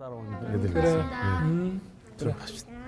따라온 애들이 그래. 있어요. 음. 들어갑시다. 예.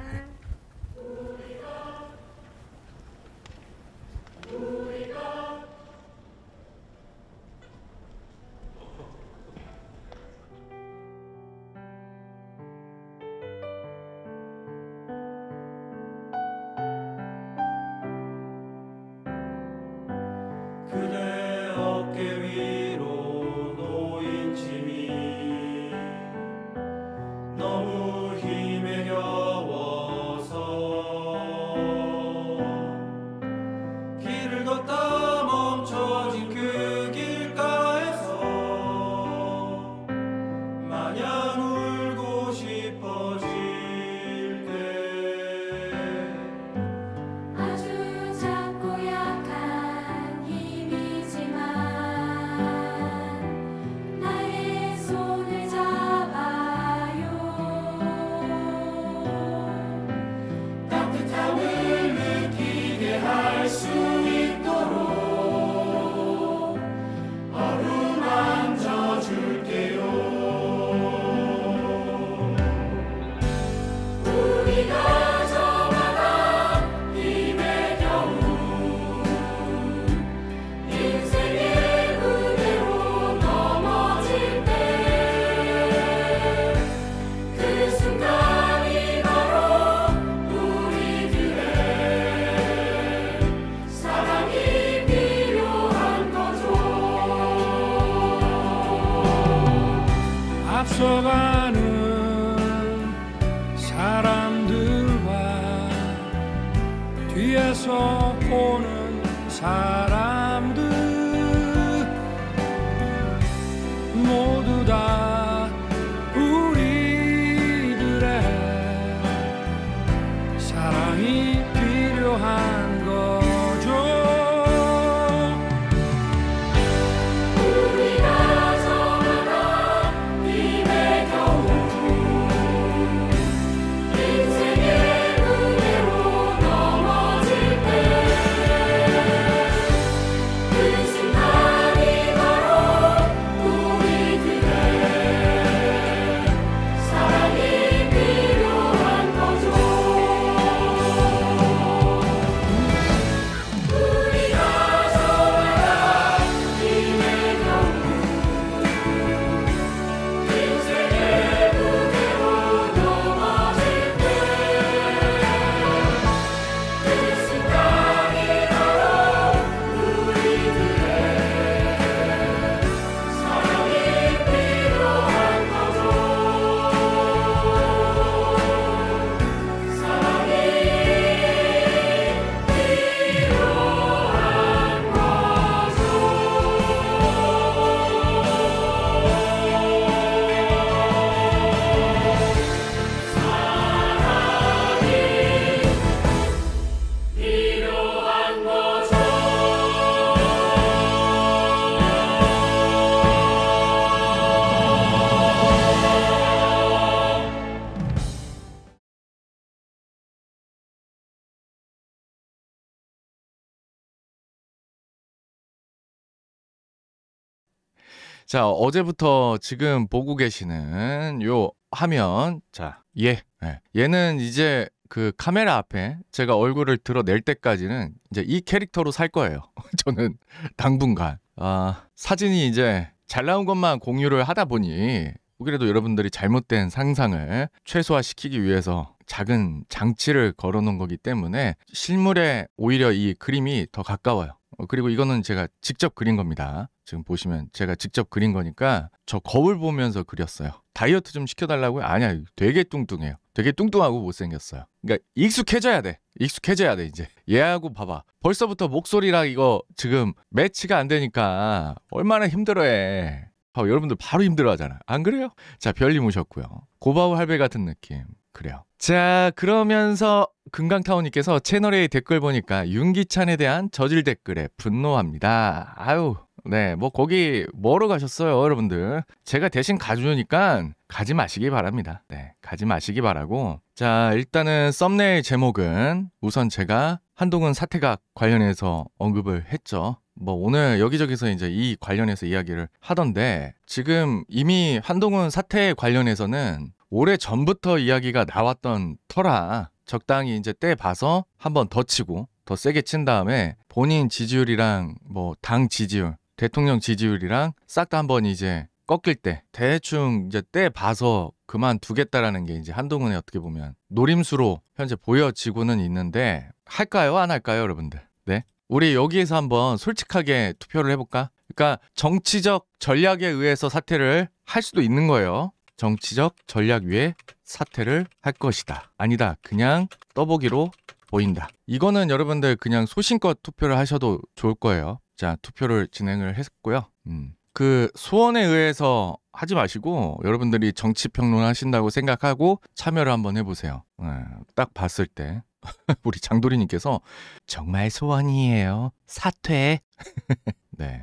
자, 어제부터 지금 보고 계시는 요 화면. 자, 얘. 예. 얘는 이제 그 카메라 앞에 제가 얼굴을 드러낼 때까지는 이제 이 캐릭터로 살 거예요. 저는 당분간. 아, 사진이 이제 잘 나온 것만 공유를 하다 보니 그래도 여러분들이 잘못된 상상을 최소화시키기 위해서 작은 장치를 걸어 놓은 거기 때문에 실물에 오히려 이 그림이 더 가까워요. 어, 그리고 이거는 제가 직접 그린 겁니다. 지금 보시면 제가 직접 그린 거니까 저 거울 보면서 그렸어요. 다이어트 좀 시켜달라고요? 아니야, 되게 뚱뚱해요. 되게 뚱뚱하고 못생겼어요. 그러니까 익숙해져야 돼. 익숙해져야 돼 이제. 얘하고 봐봐. 벌써부터 목소리랑 이거 지금 매치가 안 되니까 얼마나 힘들어해. 봐 여러분들 바로 힘들어하잖아. 안 그래요? 자 별님 오셨고요. 고바우 할배 같은 느낌. 그래요. 자, 그러면서 금강타오님께서 채널A 댓글 보니까 윤기찬에 대한 저질 댓글에 분노합니다. 아유, 네, 뭐 거기 뭐로 가셨어요, 여러분들? 제가 대신 가주니까 가지 마시기 바랍니다. 네, 가지 마시기 바라고. 자, 일단은 썸네일 제목은 우선 제가 한동훈 사태각 관련해서 언급을 했죠. 뭐 오늘 여기저기서 이제 이 관련해서 이야기를 하던데 지금 이미 한동훈 사태 관련해서는 오래 전부터 이야기가 나왔던 터라 적당히 이제 때 봐서 한번 더 치고 더 세게 친 다음에 본인 지지율이랑 뭐 당 지지율, 대통령 지지율이랑 싹 다 한번 이제 꺾일 때 대충 이제 때 봐서 그만두겠다라는 게 이제 한동훈의 어떻게 보면 노림수로 현재 보여지고는 있는데 할까요 안 할까요 여러분들? 네. 우리 여기에서 한번 솔직하게 투표를 해볼까? 그러니까 정치적 전략에 의해서 사퇴를 할 수도 있는 거예요. 정치적 전략 위에 사퇴를 할 것이다. 아니다. 그냥 떠보기로 보인다. 이거는 여러분들 그냥 소신껏 투표를 하셔도 좋을 거예요. 자, 투표를 진행을 했고요. 음. 그 소원에 의해서 하지 마시고 여러분들이 정치 평론 하신다고 생각하고 참여를 한번 해보세요. 네, 딱 봤을 때 우리 장도리님께서 정말 소원이에요. 사퇴. 네.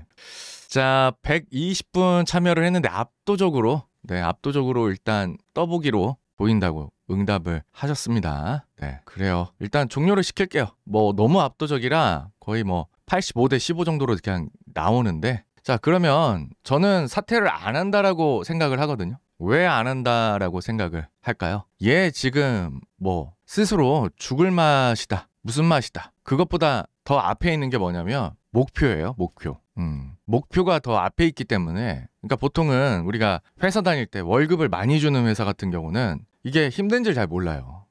자, 120분 참여를 했는데 압도적으로 네, 압도적으로 일단 떠보기로 보인다고 응답을 하셨습니다. 네, 그래요. 일단 종료를 시킬게요. 뭐 너무 압도적이라 거의 뭐 85 대 15 정도로 그냥 나오는데 자, 그러면 저는 사퇴를 안 한다라고 생각을 하거든요. 왜 안 한다라고 생각을 할까요? 얘 지금 뭐 스스로 죽을 맛이다. 무슨 맛이다. 그것보다 더 앞에 있는 게 뭐냐면 목표예요, 목표. 음, 목표가 더 앞에 있기 때문에 그러니까 보통은 우리가 회사 다닐 때 월급을 많이 주는 회사 같은 경우는 이게 힘든지 잘 몰라요.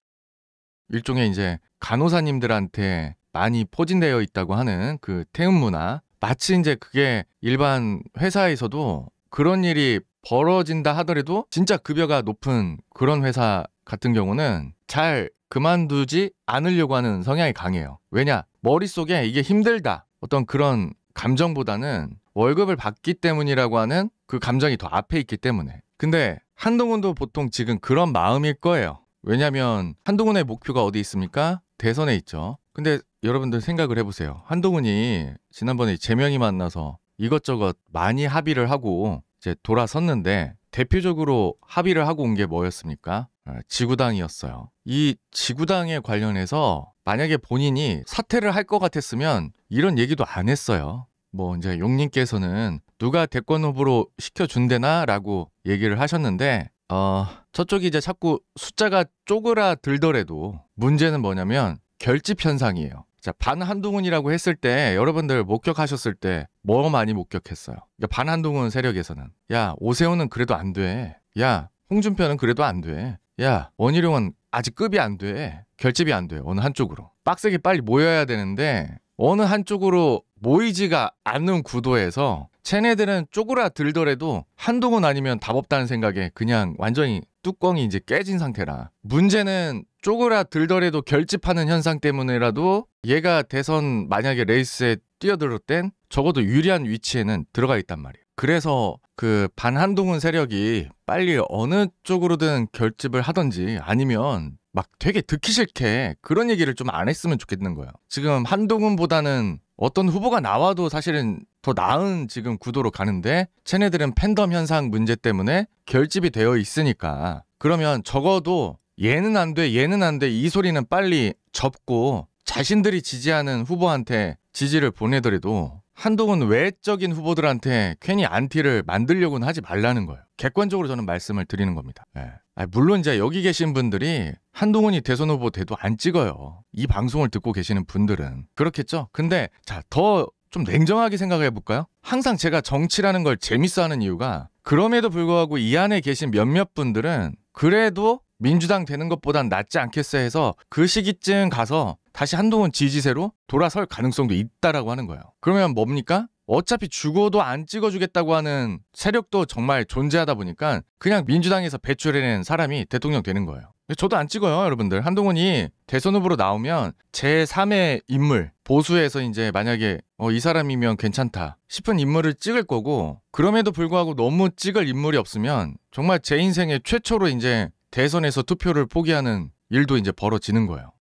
일종의 이제 간호사님들한테 많이 포진되어 있다고 하는 그 태움 문화. 마치 이제 그게 일반 회사에서도 그런 일이 벌어진다 하더라도 진짜 급여가 높은 그런 회사 같은 경우는 잘 그만두지 않으려고 하는 성향이 강해요. 왜냐? 머릿속에 이게 힘들다. 어떤 그런 감정보다는 월급을 받기 때문이라고 하는 그 감정이 더 앞에 있기 때문에. 근데 한동훈도 보통 지금 그런 마음일 거예요. 왜냐면 한동훈의 목표가 어디 있습니까? 대선에 있죠. 근데 여러분들 생각을 해보세요. 한동훈이 지난번에 재명이 만나서 이것저것 많이 합의를 하고 이제 돌아섰는데 대표적으로 합의를 하고 온 게 뭐였습니까? 아, 지구당이었어요. 이 지구당에 관련해서 만약에 본인이 사퇴를 할 것 같았으면 이런 얘기도 안 했어요. 뭐 이제 용님께서는 누가 대권 후보로 시켜준대나라고 얘기를 하셨는데 어 저쪽이 이제 자꾸 숫자가 쪼그라들더라도 문제는 뭐냐면 결집 현상이에요. 자, 반 한동훈이라고 했을 때 여러분들 목격하셨을 때 뭐 많이 목격했어요. 그러니까 반 한동훈 세력에서는 야 오세훈은 그래도 안 돼. 야 홍준표는 그래도 안 돼. 야 원희룡은 아직 급이 안 돼. 결집이 안 돼. 어느 한쪽으로 빡세게 빨리 모여야 되는데 어느 한쪽으로 모이지가 않는 구도에서 쟤네들은 쪼그라들더라도 한동훈 아니면 답 없다는 생각에 그냥 완전히 뚜껑이 이제 깨진 상태라 문제는 쪼그라들더라도 결집하는 현상 때문에라도 얘가 대선 만약에 레이스에 뛰어들었 땐 적어도 유리한 위치에는 들어가 있단 말이에요. 그래서 그 반한동훈 세력이 빨리 어느 쪽으로든 결집을 하든지 아니면 막 되게 듣기 싫게 그런 얘기를 좀 안 했으면 좋겠는 거예요. 지금 한동훈보다는 어떤 후보가 나와도 사실은 더 나은 지금 구도로 가는데 쟤네들은 팬덤 현상 문제 때문에 결집이 되어 있으니까 그러면 적어도 얘는 안 돼, 얘는 안 돼, 이 소리는 빨리 접고 자신들이 지지하는 후보한테 지지를 보내더라도 한동훈 외적인 후보들한테 괜히 안티를 만들려고는 하지 말라는 거예요. 객관적으로 저는 말씀을 드리는 겁니다. 예. 아, 물론 이제 여기 계신 분들이 한동훈이 대선 후보 돼도 안 찍어요. 이 방송을 듣고 계시는 분들은 그렇겠죠. 근데 자더 좀 냉정하게 생각해 볼까요? 항상 제가 정치라는 걸 재밌어하는 이유가 그럼에도 불구하고 이 안에 계신 몇몇 분들은 그래도 민주당 되는 것보단 낫지 않겠어 해서 그 시기쯤 가서 다시 한동훈 지지세로 돌아설 가능성도 있다라고 하는 거예요. 그러면 뭡니까? 어차피 죽어도 안 찍어주겠다고 하는 세력도 정말 존재하다 보니까 그냥 민주당에서 배출해낸 사람이 대통령 되는 거예요. 저도 안 찍어요, 여러분들. 한동훈이 대선 후보로 나오면 제3의 인물, 보수에서 이제 만약에 어, 이 사람이면 괜찮다 싶은 인물을 찍을 거고 그럼에도 불구하고 너무 찍을 인물이 없으면 정말 제 인생의 최초로 이제 대선에서 투표를 포기하는 일도 이제 벌어지는 거예요.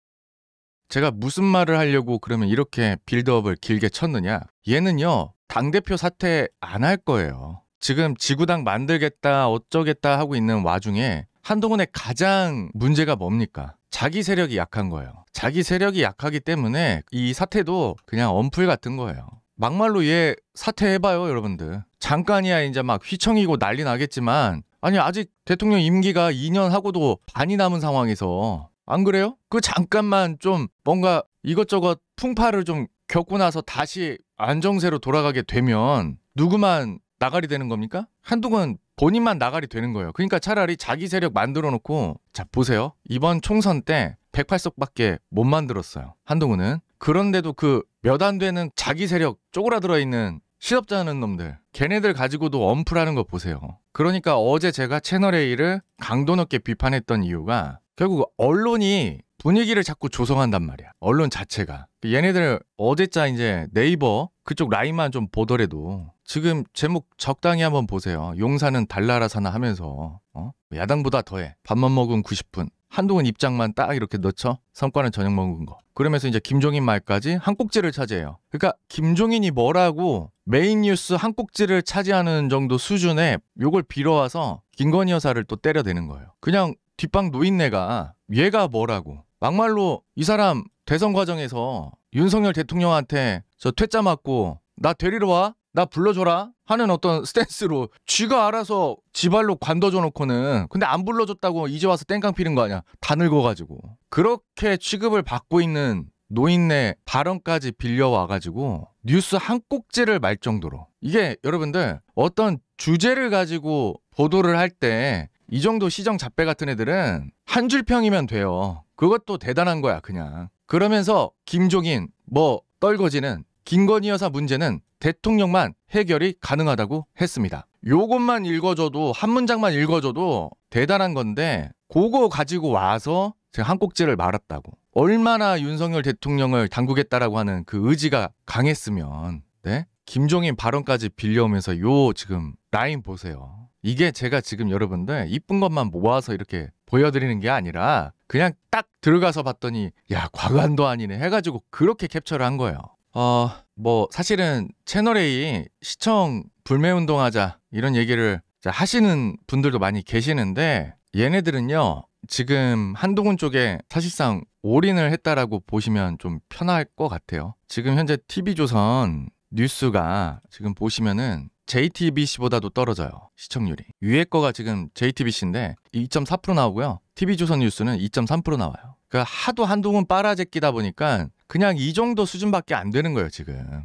제가 무슨 말을 하려고 그러면 이렇게 빌드업을 길게 쳤느냐? 얘는요, 당대표 사퇴 안 할 거예요. 지금 지구당 만들겠다 어쩌겠다 하고 있는 와중에 한동훈의 가장 문제가 뭡니까? 자기 세력이 약한 거예요. 자기 세력이 약하기 때문에 이 사태도 그냥 언풀 같은 거예요. 막말로 얘 사퇴해봐요, 여러분들. 잠깐이야, 이제 막 휘청이고 난리 나겠지만, 아니, 아직 대통령 임기가 2년 하고도 반이 남은 상황에서, 안 그래요? 그 잠깐만 좀 뭔가 이것저것 풍파를 좀 겪고 나서 다시 안정세로 돌아가게 되면 누구만 나가리 되는 겁니까? 한동안 본인만 나가리 되는 거예요. 그러니까 차라리 자기 세력 만들어 놓고 자 보세요. 이번 총선 때 108석밖에 못 만들었어요. 한동훈은 그런데도 그 몇 안 되는 자기 세력 쪼그라들어 있는 시덥잖는 놈들 걔네들 가지고도 엄프라는 거 보세요. 그러니까 어제 제가 채널A를 강도 높게 비판했던 이유가 결국 언론이 분위기를 자꾸 조성한단 말이야. 언론 자체가. 그 얘네들 어제자 이제 네이버 그쪽 라인만 좀 보더라도 지금 제목 적당히 한번 보세요. 용사는 달나라 사나 하면서 어? 야당보다 더해. 밥만 먹은 90분. 한동훈 입장만 딱 이렇게 넣죠 성과는 저녁 먹은 거. 그러면서 이제 김종인 말까지 한 꼭지를 차지해요. 그러니까 김종인이 뭐라고 메인 뉴스 한 꼭지를 차지하는 정도 수준의 요걸 빌어와서 김건희 여사를 또 때려대는 거예요. 그냥 뒷방 노인네가 얘가 뭐라고 막말로 이 사람 대선 과정에서 윤석열 대통령한테 저 퇴짜 맞고 나 데리러 와? 나 불러줘라? 하는 어떤 스탠스로 쥐가 알아서 지발로 관둬줘 놓고는 근데 안 불러줬다고 이제 와서 땡깡 피는 거 아니야. 다 늙어가지고. 그렇게 취급을 받고 있는 노인네 발언까지 빌려와가지고 뉴스 한 꼭지를 말 정도로 이게 여러분들 어떤 주제를 가지고 보도를 할 때 이 정도 시정 잡배 같은 애들은 한 줄평이면 돼요. 그것도 대단한 거야 그냥. 그러면서 김종인 뭐 떨거지는 김건희 여사 문제는 대통령만 해결이 가능하다고 했습니다. 요것만 읽어줘도 한 문장만 읽어줘도 대단한 건데 그거 가지고 와서 제가 한 꼭지를 말았다고. 얼마나 윤석열 대통령을 당국했다라고 하는 그 의지가 강했으면 네? 김종인 발언까지 빌려오면서 요 지금 라인 보세요. 이게 제가 지금 여러분들 이쁜 것만 모아서 이렇게 보여드리는 게 아니라 그냥 딱 들어가서 봤더니 야 과관도 아니네 해가지고 그렇게 캡처를 한 거예요. 어 뭐 사실은 채널 A 시청 불매 운동하자 이런 얘기를 하시는 분들도 많이 계시는데 얘네들은요 지금 한동훈 쪽에 사실상 올인을 했다라고 보시면 좀 편할 것 같아요. 지금 현재 TV조선 뉴스가 지금 보시면은 JTBC보다도 떨어져요. 시청률이. 위에 거가 지금 JTBC인데 2.4% 나오고요. TV조선 뉴스는 2.3% 나와요. 그러니까 하도 한동훈 빨아제끼다 보니까 그냥 이 정도 수준밖에 안 되는 거예요, 지금.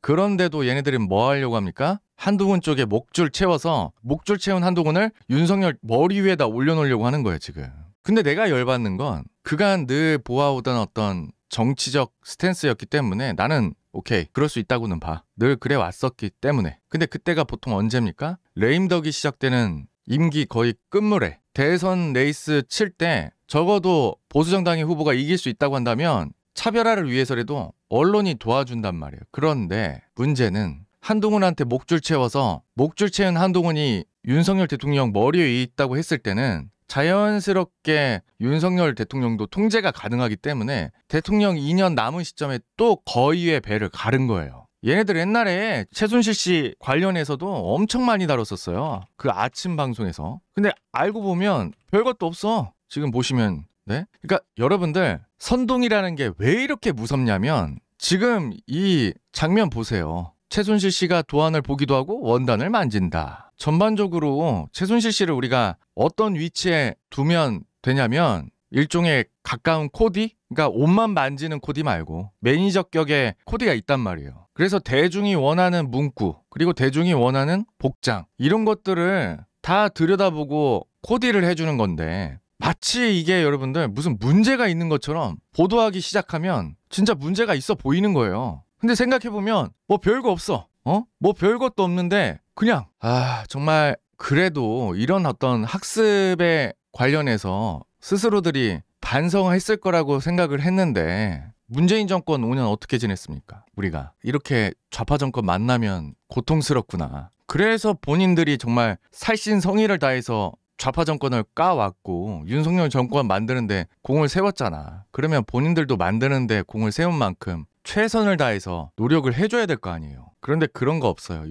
그런데도 얘네들은 뭐 하려고 합니까? 한동훈 쪽에 목줄 채워서 목줄 채운 한동훈을 윤석열 머리 위에다 올려놓으려고 하는 거예요, 지금. 근데 내가 열받는 건 그간 늘 보아오던 어떤 정치적 스탠스였기 때문에 나는 오케이, 그럴 수 있다고는 봐. 늘 그래 왔었기 때문에. 근데 그때가 보통 언제입니까? 레임덕이 시작되는 임기 거의 끝물에 대선 레이스 칠 때 적어도 보수정당의 후보가 이길 수 있다고 한다면 차별화를 위해서라도 언론이 도와준단 말이에요. 그런데 문제는 한동훈한테 목줄 채워서 목줄 채운 한동훈이 윤석열 대통령 머리에 있다고 했을 때는 자연스럽게 윤석열 대통령도 통제가 가능하기 때문에 대통령 2년 남은 시점에 또 거의의 배를 가른 거예요. 얘네들 옛날에 최순실 씨 관련해서도 엄청 많이 다뤘었어요. 그 아침 방송에서. 근데 알고 보면 별것도 없어. 지금 보시면 네? 그러니까 여러분들 선동이라는 게 왜 이렇게 무섭냐면 지금 이 장면 보세요. 최순실 씨가 도안을 보기도 하고 원단을 만진다. 전반적으로 최순실 씨를 우리가 어떤 위치에 두면 되냐면 일종의 가까운 코디? 그러니까 옷만 만지는 코디 말고 매니저격의 코디가 있단 말이에요. 그래서 대중이 원하는 문구, 그리고 대중이 원하는 복장, 이런 것들을 다 들여다보고 코디를 해주는 건데 마치 이게 여러분들 무슨 문제가 있는 것처럼 보도하기 시작하면 진짜 문제가 있어 보이는 거예요. 근데 생각해보면 뭐 별거 없어. 어? 뭐 별것도 없는데 그냥 아 정말 그래도 이런 어떤 학습에 관련해서 스스로들이 반성했을 거라고 생각을 했는데 문재인 정권 5년 어떻게 지냈습니까? 우리가 이렇게 좌파 정권 만나면 고통스럽구나. 그래서 본인들이 정말 살신성의를 다해서 좌파 정권을 까왔고 윤석열 정권 만드는데 공을 세웠잖아. 그러면 본인들도 만드는데 공을 세운 만큼 최선을 다해서 노력을 해줘야 될 거 아니에요. 그런데 그런 거 없어요.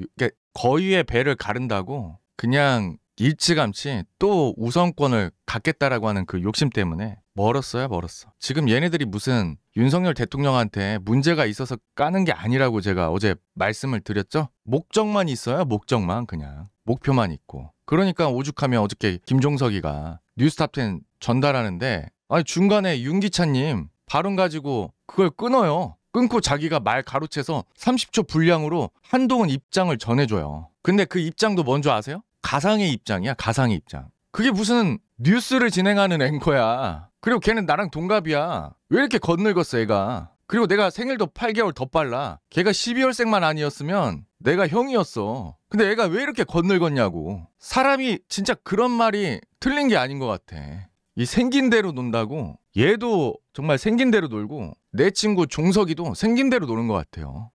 거위의 배를 가른다고 그냥 일찌감치 또 우선권을 갖겠다라고 하는 그 욕심 때문에 멀었어요, 멀었어. 지금 얘네들이 무슨 윤석열 대통령한테 문제가 있어서 까는 게 아니라고 제가 어제 말씀을 드렸죠? 목적만 있어요, 목적만 그냥. 목표만 있고. 그러니까 오죽하면 어저께 김종석이가 뉴스탑텐 전달하는데 아니 중간에 윤기찬님 발언 가지고 그걸 끊어요. 끊고 자기가 말 가로채서 30초 분량으로 한동훈 입장을 전해줘요. 근데 그 입장도 뭔지 아세요? 가상의 입장이야, 가상의 입장. 그게 무슨 뉴스를 진행하는 앵커야. 그리고 걔는 나랑 동갑이야. 왜 이렇게 겉늙었어, 얘가. 그리고 내가 생일도 8개월 더 빨라. 걔가 12월생만 아니었으면 내가 형이었어. 근데 애가왜 이렇게 겉늙었냐고. 사람이 진짜 그런 말이 틀린 게 아닌 것 같아. 이 생긴 대로 논다고 얘도 정말 생긴 대로 놀고 내 친구 종석이도 생긴 대로 노는 것 같아요.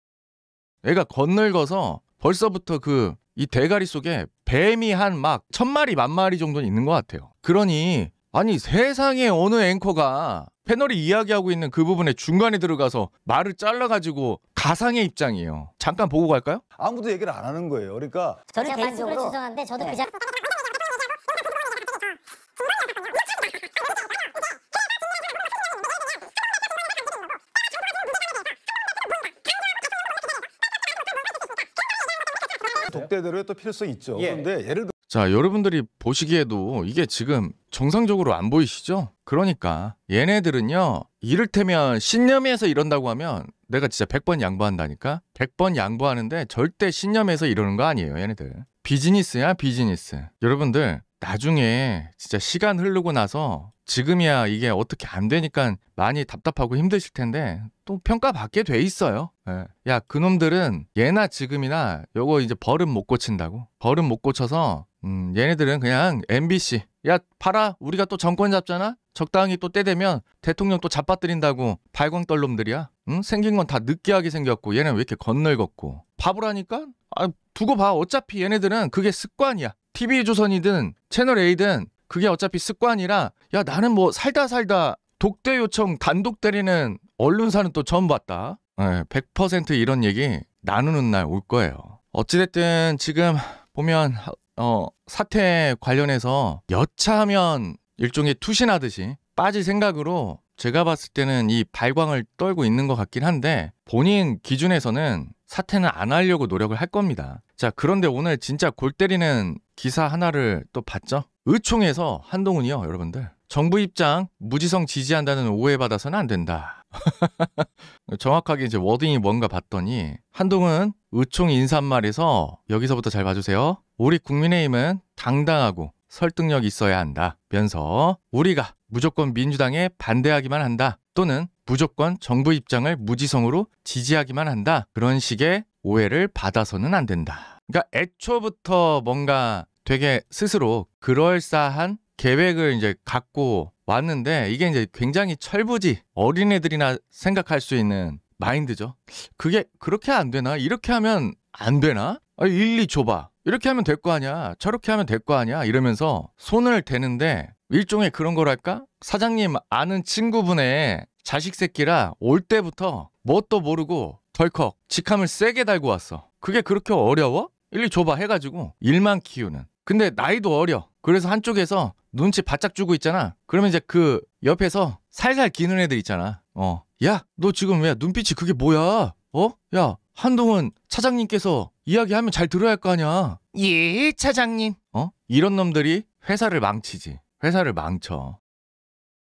애가 건널거서 벌써부터 그 이 대가리 속에 뱀이 한 막 천 마리 만 마리 정도는 있는 것 같아요. 그러니 아니 세상에 어느 앵커가 패널이 이야기하고 있는 그 부분에 중간에 들어가서 말을 잘라가지고 가상의 입장이에요. 잠깐 보고 갈까요? 아무도 얘기를 안 하는 거예요. 그러니까 저는 개인적으로 죄송한데 저도 네. 그냥 독대대로의 또 필요성이 있죠. 예. 그런데 예를 들어 자, 여러분들이 보시기에도 이게 지금 정상적으로 안 보이시죠? 그러니까 얘네들은요. 이를테면 신념에서 이런다고 하면 내가 진짜 100번 양보한다니까. 100번 양보하는데 절대 신념에서 이러는 거 아니에요, 얘네들. 비즈니스야, 비즈니스. 여러분들 나중에 진짜 시간 흐르고 나서 지금이야 이게 어떻게 안 되니까 많이 답답하고 힘드실 텐데 또 평가받게 돼 있어요. 예. 야 그놈들은 얘나 지금이나 요거 이제 버릇 못 고친다고 버릇 못 고쳐서 음, 얘네들은 그냥 MBC 야 봐라 우리가 또 정권 잡잖아 적당히 또 때 되면 대통령 또 잡아뜨린다고 발광떨놈들이야 응? 생긴 건 다 느끼하게 생겼고 얘는 왜 이렇게 건널걷고 바보라니까 아, 두고 봐 어차피 얘네들은 그게 습관이야 TV조선이든 채널 A든 그게 어차피 습관이라 야 나는 뭐 살다 살다 독대 요청 단독 때리는 언론사는 또 처음 봤다. 네, 예, 100% 이런 얘기 나누는 날 올 거예요. 어찌됐든 지금 보면 어, 사태 관련해서 여차하면 일종의 투신하듯이 빠질 생각으로 제가 봤을 때는 이 발광을 떨고 있는 것 같긴 한데 본인 기준에서는 사퇴는 안 하려고 노력을 할 겁니다. 자, 그런데 오늘 진짜 골 때리는 기사 하나를 또 봤죠? 의총에서 한동훈이요, 여러분들. 정부 입장 무지성 지지한다는 오해받아서는 안 된다. 정확하게 이제 워딩이 뭔가 봤더니 한동훈 의총 인사말에서 여기서부터 잘 봐주세요. 우리 국민의힘은 당당하고 설득력 있어야 한다. 면서 우리가 무조건 민주당에 반대하기만 한다. 또는 무조건 정부 입장을 무지성으로 지지하기만 한다. 그런 식의 오해를 받아서는 안 된다. 그러니까 애초부터 뭔가 되게 스스로 그럴싸한 계획을 이제 갖고 왔는데 이게 이제 굉장히 철부지 어린애들이나 생각할 수 있는 마인드죠. 그게 그렇게 안 되나? 이렇게 하면 안 되나? 아, 일리 줘봐. 이렇게 하면 될 거 아니야. 저렇게 하면 될 거 아니야. 이러면서 손을 대는데 일종의 그런 거랄까? 사장님 아는 친구분의 자식 새끼라 올 때부터 뭣도 모르고 덜컥 직함을 세게 달고 왔어. 그게 그렇게 어려워? 일리 줘봐 해가지고 일만 키우는. 근데 나이도 어려. 그래서 한쪽에서 눈치 바짝 주고 있잖아. 그러면 이제 그 옆에서 살살 기는 애들 있잖아. 어. 야, 너 지금 왜 눈빛이 그게 뭐야? 어? 야, 한동은 차장님께서 이야기하면 잘 들어야 할 거 아니야. 예, 차장님. 어? 이런 놈들이 회사를 망치지. 회사를 망쳐.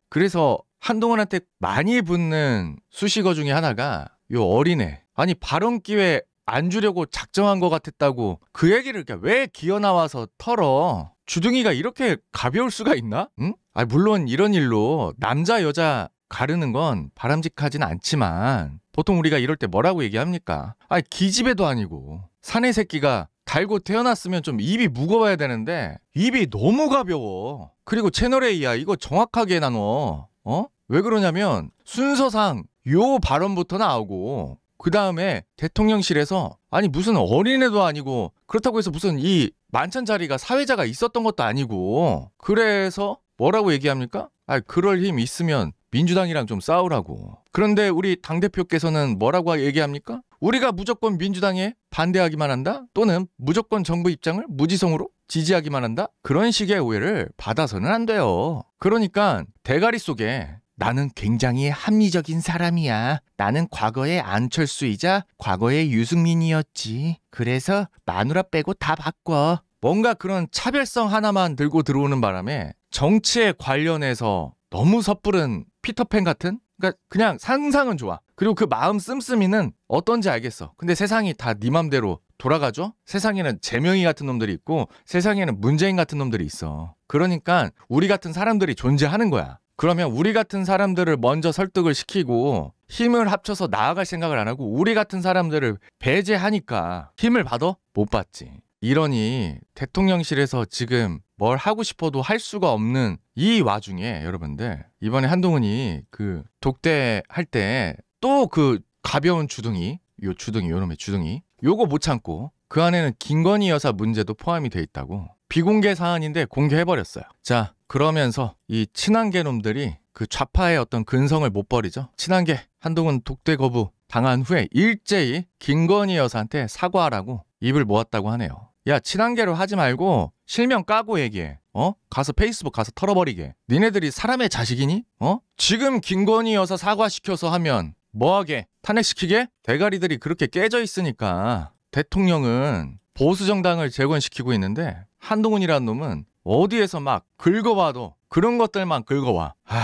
그래서 한동훈한테 많이 붙는 수식어 중에 하나가 요 어린애. 아니 발언 기회 안 주려고 작정한 것 같았다고 그 얘기를 왜 기어 나와서 털어? 주둥이가 이렇게 가벼울 수가 있나? 응? 아 물론 이런 일로 남자 여자 가르는 건 바람직하진 않지만 보통 우리가 이럴 때 뭐라고 얘기합니까? 아 기집애도 아니고 사내 새끼가 달고 태어났으면 좀 입이 무거워야 되는데 입이 너무 가벼워. 그리고 채널 A야 이거 정확하게 나눠. 어? 왜 그러냐면 순서상 요 발언부터 나오고 그 다음에 대통령실에서 아니 무슨 어린애도 아니고 그렇다고 해서 무슨 이 만찬 자리가 사회자가 있었던 것도 아니고 그래서 뭐라고 얘기합니까? 아 그럴 힘 있으면 민주당이랑 좀 싸우라고. 그런데 우리 당 대표께서는 뭐라고 얘기합니까? 우리가 무조건 민주당에 반대하기만 한다 또는 무조건 정부 입장을 무지성으로 지지하기만 한다 그런 식의 오해를 받아서는 안 돼요. 그러니까 대가리 속에 나는 굉장히 합리적인 사람이야. 나는 과거의 안철수이자 과거의 유승민이었지. 그래서 마누라 빼고 다 바꿔. 뭔가 그런 차별성 하나만 들고 들어오는 바람에 정치에 관련해서 너무 섣부른 피터팬 같은 그러니까 그냥 상상은 좋아. 그리고 그 마음 씀씀이는 어떤지 알겠어. 근데 세상이 다 네 맘대로 돌아가죠? 세상에는 재명이 같은 놈들이 있고 세상에는 문재인 같은 놈들이 있어. 그러니까 우리 같은 사람들이 존재하는 거야. 그러면 우리 같은 사람들을 먼저 설득을 시키고 힘을 합쳐서 나아갈 생각을 안 하고 우리 같은 사람들을 배제하니까 힘을 받아? 못 받지. 이러니 대통령실에서 지금 뭘 하고 싶어도 할 수가 없는 이 와중에 여러분들 이번에 한동훈이 그 독대 할때 또 그 가벼운 주둥이 요 주둥이 요놈의 주둥이 요거 못 참고 그 안에는 김건희 여사 문제도 포함이 돼 있다고 비공개 사안인데 공개해버렸어요. 자 그러면서 이 친한계 놈들이 그 좌파의 어떤 근성을 못 버리죠. 친한계 한동훈 독대 거부 당한 후에 일제히 김건희 여사한테 사과하라고 입을 모았다고 하네요. 야 친한계로 하지 말고 실명 까고 얘기해. 어? 가서 페이스북 가서 털어버리게. 니네들이 사람의 자식이니? 어? 지금 김건희 여사 사과시켜서 하면 뭐하게? 탄핵시키게? 대가리들이 그렇게 깨져 있으니까 대통령은 보수 정당을 재건시키고 있는데 한동훈이라는 놈은 어디에서 막긁어봐도 그런 것들만 긁어와. 하,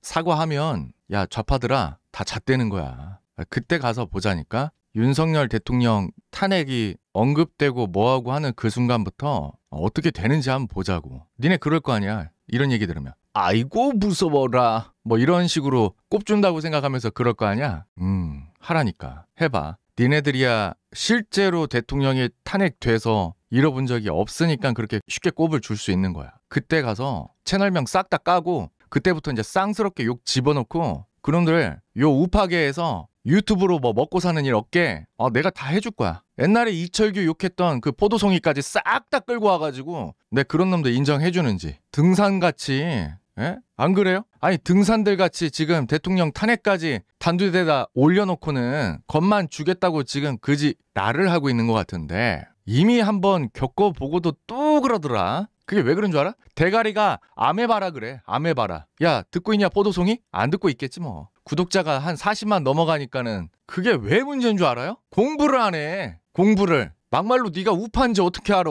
사과하면 야 좌파들아 다 잣대는 거야. 그때 가서 보자니까 윤석열 대통령 탄핵이 언급되고 뭐하고 하는 그 순간부터 어떻게 되는지 한번 보자고. 니네 그럴 거 아니야. 이런 얘기 들으면. 아이고 무서워라. 뭐 이런 식으로 꼽준다고 생각하면서 그럴 거 아니야. 음 하라니까 해봐. 니네들이야 실제로 대통령이 탄핵돼서 잃어본 적이 없으니까 그렇게 쉽게 꼽을 줄 수 있는 거야. 그때 가서 채널명 싹 다 까고 그때부터 이제 쌍스럽게 욕 집어넣고 그놈들 요 우파계에서 유튜브로 뭐 먹고 사는 일 없게 어, 내가 다 해줄 거야. 옛날에 이철규 욕했던 그 포도송이까지 싹 다 끌고 와가지고 내 그런 놈들 인정해주는지 등산같이 예? 안 그래요? 아니 등산들 같이 지금 대통령 탄핵까지 단두대다 올려놓고는 겉만 주겠다고 지금 그지 나를 하고 있는 것 같은데 이미 한번 겪어보고도 또 그러더라. 그게 왜 그런 줄 알아? 대가리가 아메바라 그래. 아메바라. 야 듣고 있냐 포도송이? 안 듣고 있겠지 뭐. 구독자가 한 40만 넘어가니까는 그게 왜 문제인 줄 알아요? 공부를 안 해. 공부를. 막말로 네가 우파인지 어떻게 알아?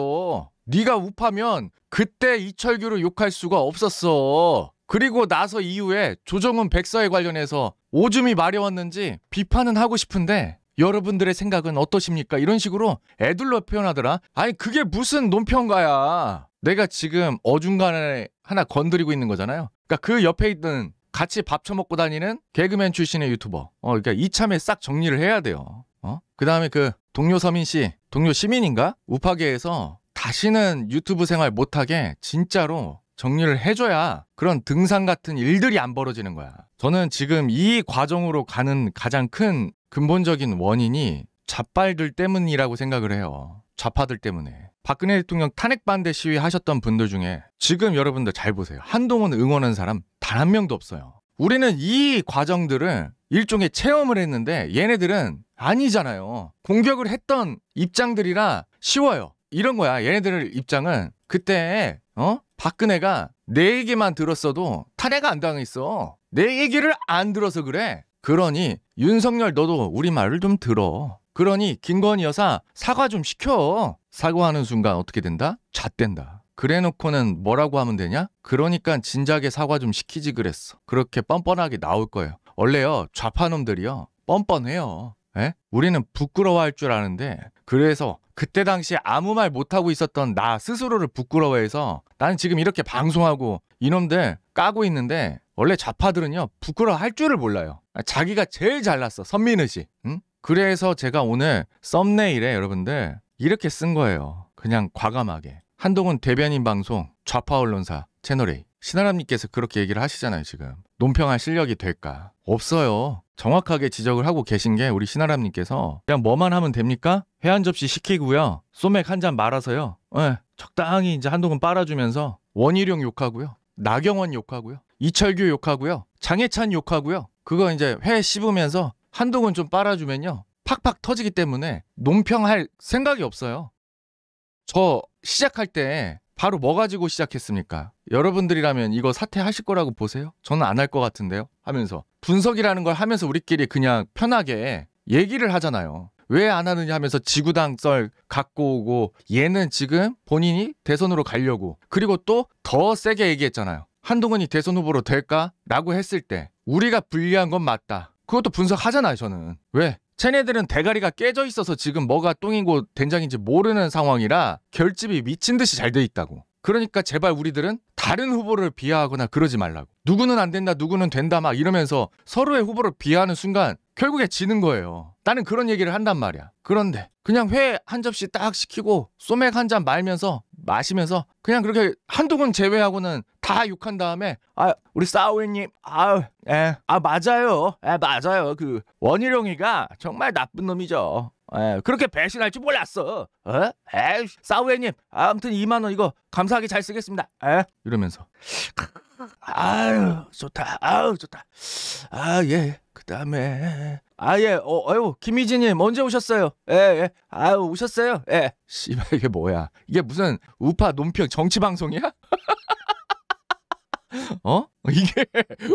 네가 우파면 그때 이철규를 욕할 수가 없었어. 그리고 나서 이후에 조정훈 백서에 관련해서 오줌이 마려웠는지 비판은 하고 싶은데 여러분들의 생각은 어떠십니까? 이런 식으로 애들로 표현하더라. 아니 그게 무슨 논평가야. 내가 지금 어중간에 하나 건드리고 있는 거잖아요. 그러니까 그 옆에 있는 같이 밥 처먹고 다니는 개그맨 출신의 유튜버. 어, 그니까 이참에 싹 정리를 해야 돼요. 어? 그 다음에 그 동료 서민 씨, 동료 시민인가? 우파계에서 다시는 유튜브 생활 못하게 진짜로 정리를 해줘야 그런 등산 같은 일들이 안 벌어지는 거야. 저는 지금 이 과정으로 가는 가장 큰 근본적인 원인이 좌빨들 때문이라고 생각을 해요. 좌파들 때문에. 박근혜 대통령 탄핵 반대 시위 하셨던 분들 중에 지금 여러분들 잘 보세요. 한동훈 응원한 사람 단 한 명도 없어요. 우리는 이 과정들을 일종의 체험을 했는데 얘네들은 아니잖아요. 공격을 했던 입장들이라 쉬워요. 이런 거야. 얘네들 입장은 그때 어? 박근혜가 내 얘기만 들었어도 탄핵 안 당했어. 내 얘기를 안 들어서 그래. 그러니 윤석열 너도 우리 말을 좀 들어. 그러니 김건희 여사 사과 좀 시켜. 사과하는 순간 어떻게 된다? 잣된다. 그래 놓고는 뭐라고 하면 되냐? 그러니까 진작에 사과 좀 시키지 그랬어. 그렇게 뻔뻔하게 나올 거예요. 원래요, 좌파놈들이요. 뻔뻔해요. 에? 예? 우리는 부끄러워할 줄 아는데 그래서 그때 당시 아무 말 못하고 있었던 나 스스로를 부끄러워해서 나는 지금 이렇게 방송하고 이놈들 까고 있는데 원래 좌파들은요 부끄러워할 줄을 몰라요 아, 자기가 제일 잘났어 선민우 씨 응? 그래서 제가 오늘 썸네일에 여러분들 이렇게 쓴 거예요. 그냥 과감하게. 한동훈 대변인 방송 좌파 언론사 채널A 신하람님께서 그렇게 얘기를 하시잖아요 지금 논평할 실력이 될까 없어요 정확하게 지적을 하고 계신 게 우리 신하람님께서 그냥 뭐만 하면 됩니까 회안 접시 시키고요 소맥 한 잔 말아서요 네, 적당히 이제 한동훈 빨아주면서 원희룡 욕하고요 나경원 욕하고요 이철규 욕하고요 장해찬 욕하고요 그거 이제 회 씹으면서 한동훈 좀 빨아주면요 팍팍 터지기 때문에 논평할 생각이 없어요. 저 시작할 때 바로 뭐 가지고 시작했습니까? 여러분들이라면 이거 사퇴하실 거라고 보세요? 저는 안 할 것 같은데요? 하면서 분석이라는 걸 하면서 우리끼리 그냥 편하게 얘기를 하잖아요. 왜 안 하느냐 하면서 지구당 썰 갖고 오고 얘는 지금 본인이 대선으로 가려고 그리고 또 더 세게 얘기했잖아요. 한동훈이 대선 후보로 될까? 라고 했을 때 우리가 불리한 건 맞다. 그것도 분석하잖아요, 저는. 왜? 쟤네들은 대가리가 깨져 있어서 지금 뭐가 똥이고 된장인지 모르는 상황이라 결집이 미친 듯이 잘 돼 있다고. 그러니까 제발 우리들은 다른 후보를 비하하거나 그러지 말라고. 누구는 안 된다, 누구는 된다 막 이러면서 서로의 후보를 비하하는 순간 결국에 지는 거예요. 나는 그런 얘기를 한단 말이야. 그런데 그냥 회 한 접시 딱 시키고 소맥 한 잔 말면서 마시면서 그냥 그렇게 한두훈 제외하고는 다 욕한 다음에 아 우리 싸우이님 아우 에아 예, 맞아요 에 예, 맞아요 그 원희룡이가 정말 나쁜 놈이죠 에 예, 그렇게 배신할 줄 몰랐어 어? 에이 싸우이님 아무튼 2만 원 이거 감사하게 잘 쓰겠습니다 에 이러면서 아유 좋다 아유 좋다 아 예 그다음에 아, 예, 어, 아유, 김희진님, 언제 오셨어요? 예, 예, 아유, 오셨어요? 예. 씨발, 이게 뭐야. 이게 무슨 우파 논평 정치방송이야? 어? 이게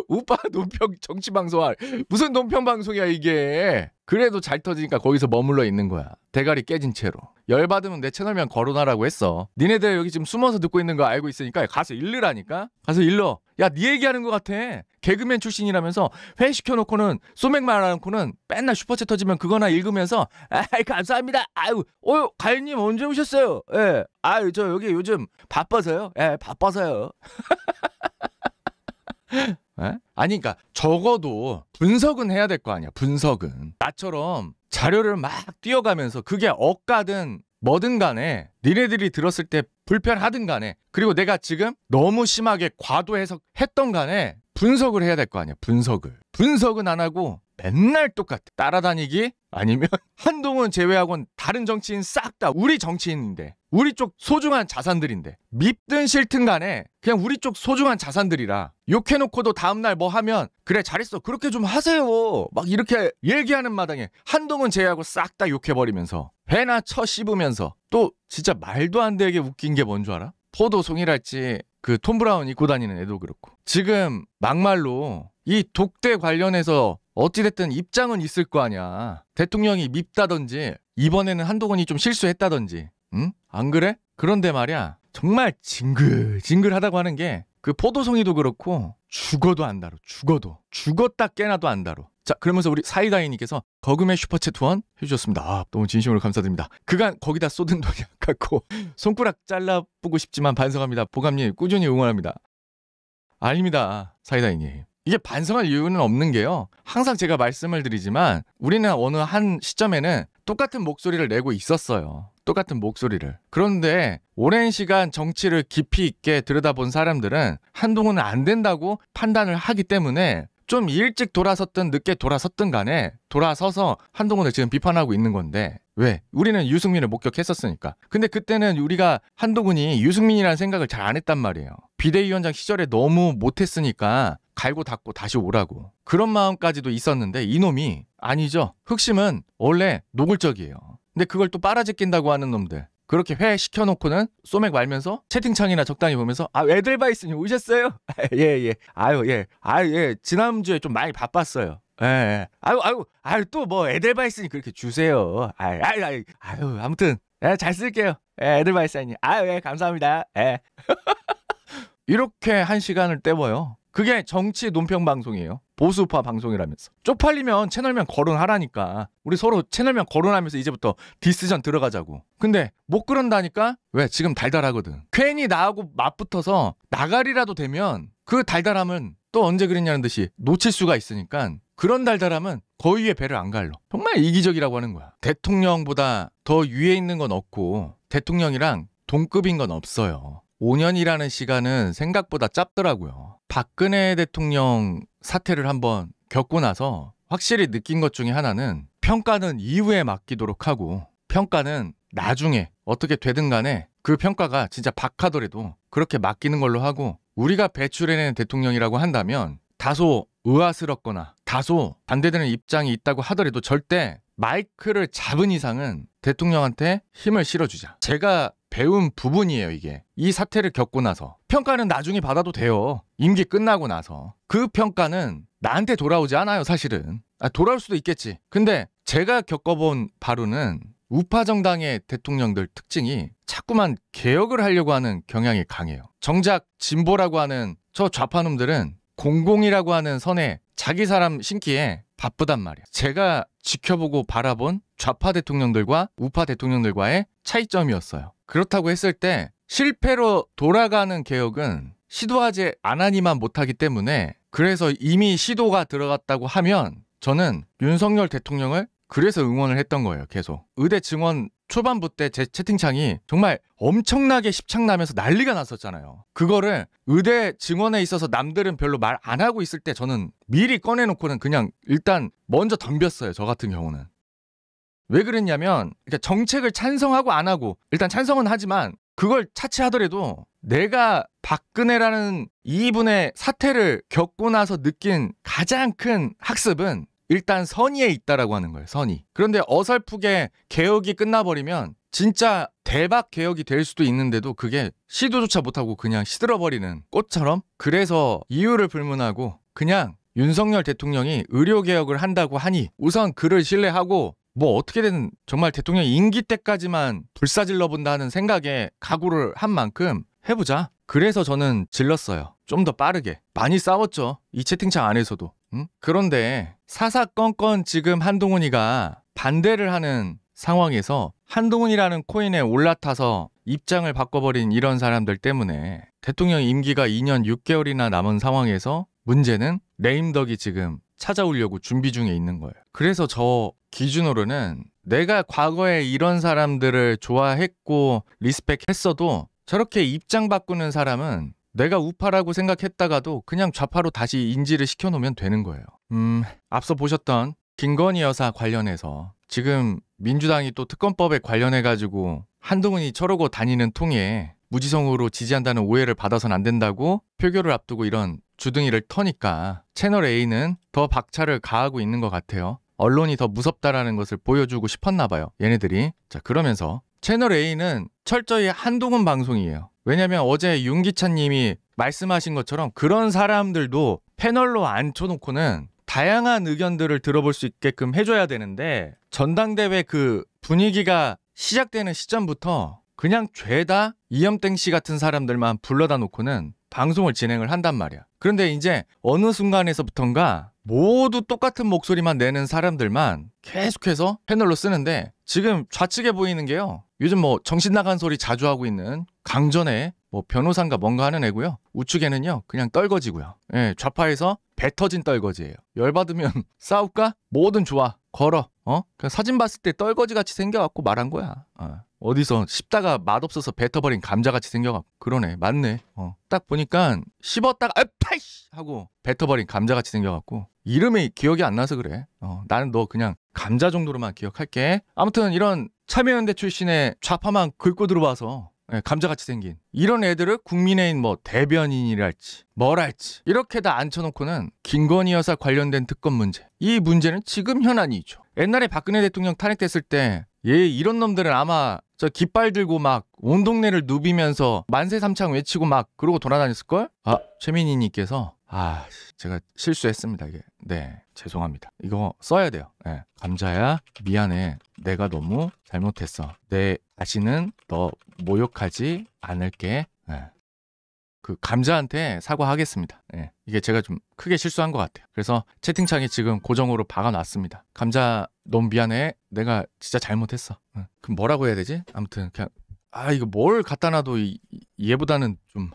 우파 논평 정치 방송할 무슨 논평 방송이야 이게. 그래도 잘 터지니까 거기서 머물러 있는 거야. 대가리 깨진 채로. 열 받으면 내 채널명 거론하라고 했어. 니네들 여기 지금 숨어서 듣고 있는 거 알고 있으니까 가서 일르라니까. 가서 일러. 야, 니네 얘기하는 것 같아. 개그맨 출신이라면서 회 시켜놓고는 소맥 말아놓고는 맨날 슈퍼챗 터지면 그거나 읽으면서 아이 감사합니다. 아유, 어유 가인님 언제 오셨어요? 예, 아유 저 여기 요즘 바빠서요. 예, 바빠서요. 예? 아니 그러니까 적어도 분석은 해야 될 거 아니야 분석은 나처럼 자료를 막 뛰어가면서 그게 억가든 뭐든 간에 니네들이 들었을 때 불편하든 간에 그리고 내가 지금 너무 심하게 과도 해서했던 간에 분석을 해야 될 거 아니야 분석을 분석은 안 하고 맨날 똑같아. 따라다니기 아니면 한동훈 제외하고는 다른 정치인 싹 다 우리 정치인인데 우리 쪽 소중한 자산들인데 밉든 싫든 간에 그냥 우리 쪽 소중한 자산들이라 욕해놓고도 다음날 뭐 하면 그래 잘했어 그렇게 좀 하세요 막 이렇게 얘기하는 마당에 한동훈 제외하고 싹 다 욕해버리면서 배나처 씹으면서 또 진짜 말도 안 되게 웃긴 게 뭔 줄 알아? 포도송이랄지 그톰 브라운 입고 다니는 애도 그렇고 지금 막말로 이 독대 관련해서 어찌됐든 입장은 있을 거 아니야 대통령이 밉다든지 이번에는 한동훈이 좀 실수했다든지 응? 안 그래? 그런데 말이야 정말 징글징글하다고 하는 게그 포도송이도 그렇고 죽어도 안 다뤄. 죽어도. 죽었다 깨나도 안 다뤄. 자, 그러면서 우리 사이다이님께서 거금의 슈퍼챗 후원 해주셨습니다. 아, 너무 진심으로 감사드립니다. 그간 거기다 쏟은 돈이 아깝고 손가락 잘라보고 싶지만 반성합니다. 보감님 꾸준히 응원합니다. 아닙니다. 사이다이님. 이게 반성할 이유는 없는 게요. 항상 제가 말씀을 드리지만 우리는 어느 한 시점에는 똑같은 목소리를 내고 있었어요. 똑같은 목소리를. 그런데 오랜 시간 정치를 깊이 있게 들여다본 사람들은 한동훈은 안 된다고 판단을 하기 때문에 좀 일찍 돌아섰든 늦게 돌아섰든 간에 돌아서서 한동훈을 지금 비판하고 있는 건데 왜? 우리는 유승민을 목격했었으니까. 근데 그때는 우리가 한동훈이 유승민이라는 생각을 잘 안 했단 말이에요. 비대위원장 시절에 너무 못했으니까 갈고 닦고 다시 오라고 그런 마음까지도 있었는데 이놈이 아니죠. 흑심은 원래 노골적이에요. 근데 그걸 또 빨아제낀다고 하는 놈들 그렇게 회 시켜놓고는 소맥 말면서 채팅창이나 적당히 보면서 아에들바이스님 오셨어요? 예예 예. 아유 예아유 예. 지난주에 좀 많이 바빴어요. 예, 예. 아유 아유 아유 또 뭐에들바이스님 그렇게 주세요. 아유 아유 아유, 아유 아무튼 예, 잘 쓸게요. 예, 에델바이스님 아유 예 감사합니다. 예. 이렇게 한 시간을 때워요. 그게 정치 논평 방송이에요. 보수파 방송이라면서. 쪽팔리면 채널명 거론하라니까. 우리 서로 채널명 거론하면서 이제부터 디스전 들어가자고. 근데 못 그런다니까? 왜? 지금 달달하거든. 괜히 나하고 맞붙어서 나가리라도 되면 그 달달함은 또 언제 그랬냐는 듯이 놓칠 수가 있으니까 그런 달달함은 거위의 배를 안 갈러. 정말 이기적이라고 하는 거야. 대통령보다 더 위에 있는 건 없고 대통령이랑 동급인 건 없어요. 5년이라는 시간은 생각보다 짧더라고요. 박근혜 대통령 사태를 한번 겪고 나서 확실히 느낀 것 중에 하나는 평가는 이후에 맡기도록 하고 평가는 나중에 어떻게 되든 간에 그 평가가 진짜 박하더라도 그렇게 맡기는 걸로 하고 우리가 배출해낸 대통령이라고 한다면 다소 의아스럽거나 다소 반대되는 입장이 있다고 하더라도 절대 마이크를 잡은 이상은 대통령한테 힘을 실어주자. 제가 배운 부분이에요, 이게. 이 사태를 겪고 나서. 평가는 나중에 받아도 돼요. 임기 끝나고 나서. 그 평가는 나한테 돌아오지 않아요, 사실은. 아, 돌아올 수도 있겠지. 근데 제가 겪어본 바로는 우파 정당의 대통령들 특징이 자꾸만 개혁을 하려고 하는 경향이 강해요. 정작 진보라고 하는 저 좌파놈들은 공공이라고 하는 선에 자기 사람 신기에 바쁘단 말이야. 제가 지켜보고 바라본 좌파 대통령들과 우파 대통령들과의 차이점이었어요. 그렇다고 했을 때 실패로 돌아가는 개혁은 시도하지 않으니만 못하기 때문에 그래서 이미 시도가 들어갔다고 하면 저는 윤석열 대통령을 그래서 응원을 했던 거예요, 계속. 의대 증원 초반부 때 제 채팅창이 정말 엄청나게 십창나면서 난리가 났었잖아요. 그거를 의대 증원에 있어서 남들은 별로 말 안 하고 있을 때 저는 미리 꺼내놓고는 그냥 일단 먼저 덤볐어요. 저 같은 경우는. 왜 그랬냐면 그러니까 정책을 찬성하고 안 하고 일단 찬성은 하지만 그걸 차치하더라도 내가 박근혜라는 이분의 사태를 겪고 나서 느낀 가장 큰 학습은 일단 선의에 있다라고 하는 거예요. 선의. 그런데 어설프게 개혁이 끝나버리면 진짜 대박 개혁이 될 수도 있는데도 그게 시도조차 못하고 그냥 시들어버리는 꽃처럼 그래서 이유를 불문하고 그냥 윤석열 대통령이 의료개혁을 한다고 하니 우선 그를 신뢰하고 뭐 어떻게든 정말 대통령 임기 때까지만 불사질러 본다는 생각에 각오를 한 만큼 해보자. 그래서 저는 질렀어요. 좀 더 빠르게. 많이 싸웠죠. 이 채팅창 안에서도. 응? 그런데 사사건건 지금 한동훈이가 반대를 하는 상황에서 한동훈이라는 코인에 올라타서 입장을 바꿔버린 이런 사람들 때문에 대통령 임기가 2년 6개월이나 남은 상황에서 문제는 레임덕이 지금 찾아오려고 준비 중에 있는 거예요. 그래서 저 기준으로는 내가 과거에 이런 사람들을 좋아했고 리스펙했어도 저렇게 입장 바꾸는 사람은 내가 우파라고 생각했다가도 그냥 좌파로 다시 인지를 시켜놓으면 되는 거예요. 음, 앞서 보셨던 김건희 여사 관련해서 지금 민주당이 또 특검법에 관련해가지고 한동훈이 쳐르고 다니는 통에 무지성으로 지지한다는 오해를 받아선 안 된다고 표결을 앞두고 이런 주둥이를 터니까 채널 A는 더 박차를 가하고 있는 것 같아요. 언론이 더 무섭다라는 것을 보여주고 싶었나 봐요. 얘네들이. 자, 그러면서 채널 A는 철저히 한동훈 방송이에요. 왜냐면 어제 윤기찬 님이 말씀하신 것처럼 그런 사람들도 패널로 앉혀놓고는 다양한 의견들을 들어볼 수 있게끔 해줘야 되는데 전당대회 그 분위기가 시작되는 시점부터 그냥 죄다 이염땡 씨 같은 사람들만 불러다 놓고는 방송을 진행을 한단 말이야. 그런데 이제 어느 순간에서부턴가 모두 똑같은 목소리만 내는 사람들만 계속해서 패널로 쓰는데 지금 좌측에 보이는 게요. 요즘 뭐 정신 나간 소리 자주 하고 있는 강전에 뭐 변호사인가 뭔가 하는 애고요. 우측에는요 그냥 떨거지고요. 예, 좌파에서 배 터진 떨거지예요. 열받으면 싸울까? 뭐든 좋아. 걸어. 어? 그냥 사진 봤을 때 떨거지 같이 생겨갖고 말한 거야. 어. 디서 씹다가 맛없어서 뱉어버린 감자같이 생겨갖고 그러네 맞네 어. 딱 보니까 씹었다가 아파이 하고 뱉어버린 감자같이 생겨갖고 이름이 기억이 안 나서 그래. 어, 나는 너 그냥 감자 정도로만 기억할게. 아무튼 이런 참여연대 출신의 좌파만 긁고 들어와서 예, 감자같이 생긴 이런 애들을 국민의힘 뭐 대변인이랄지 뭐랄지 이렇게 다 앉혀놓고는 김건희 여사 관련된 특검 문제 이 문제는 지금 현안이죠. 옛날에 박근혜 대통령 탄핵됐을 때 예, 이런 놈들은 아마 저 깃발 들고 막 온 동네를 누비면서 만세 삼창 외치고 막 그러고 돌아다녔을걸? 아, 최민희 님께서 아, 제가 실수했습니다. 이게. 네, 죄송합니다. 이거 써야 돼요. 네. 감자야, 미안해. 내가 너무 잘못했어. 내 다시는 너 모욕하지 않을게. 네. 그 감자한테 사과하겠습니다. 네. 이게 제가 좀 크게 실수한 것 같아요. 그래서 채팅창에 지금 고정으로 박아놨습니다. 감자, 너무 미안해. 내가 진짜 잘못했어. 네. 그럼 뭐라고 해야 되지? 아무튼 그냥 아 이거 뭘 갖다 놔도 이, 얘보다는 좀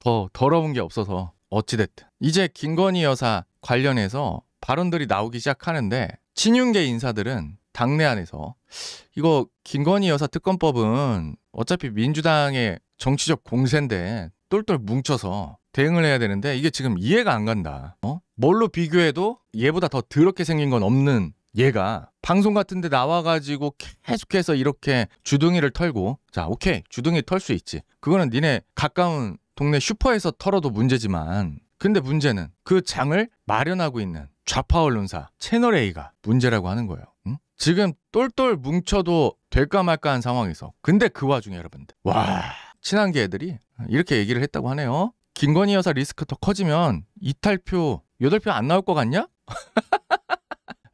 더 더러운 게 없어서 어찌됐든 이제 김건희 여사 관련해서 발언들이 나오기 시작하는데 친윤계 인사들은 당내 안에서 이거 김건희 여사 특검법은 어차피 민주당의 정치적 공세인데 똘똘 뭉쳐서 대응을 해야 되는데 이게 지금 이해가 안 간다. 어? 뭘로 비교해도 얘보다 더 더럽게 생긴 건 없는 얘가 방송 같은 데 나와가지고 계속해서 이렇게 주둥이를 털고 자 오케이 주둥이 털 수 있지 그거는 니네 가까운 동네 슈퍼에서 털어도 문제지만 근데 문제는 그 장을 마련하고 있는 좌파 언론사 채널A가 문제라고 하는 거예요. 응? 지금 똘똘 뭉쳐도 될까 말까 한 상황에서 근데 그 와중에 여러분들 와 친한계 애들이 이렇게 얘기를 했다고 하네요. 김건희 여사 리스크 더 커지면 이탈표 8표 안 나올 것 같냐?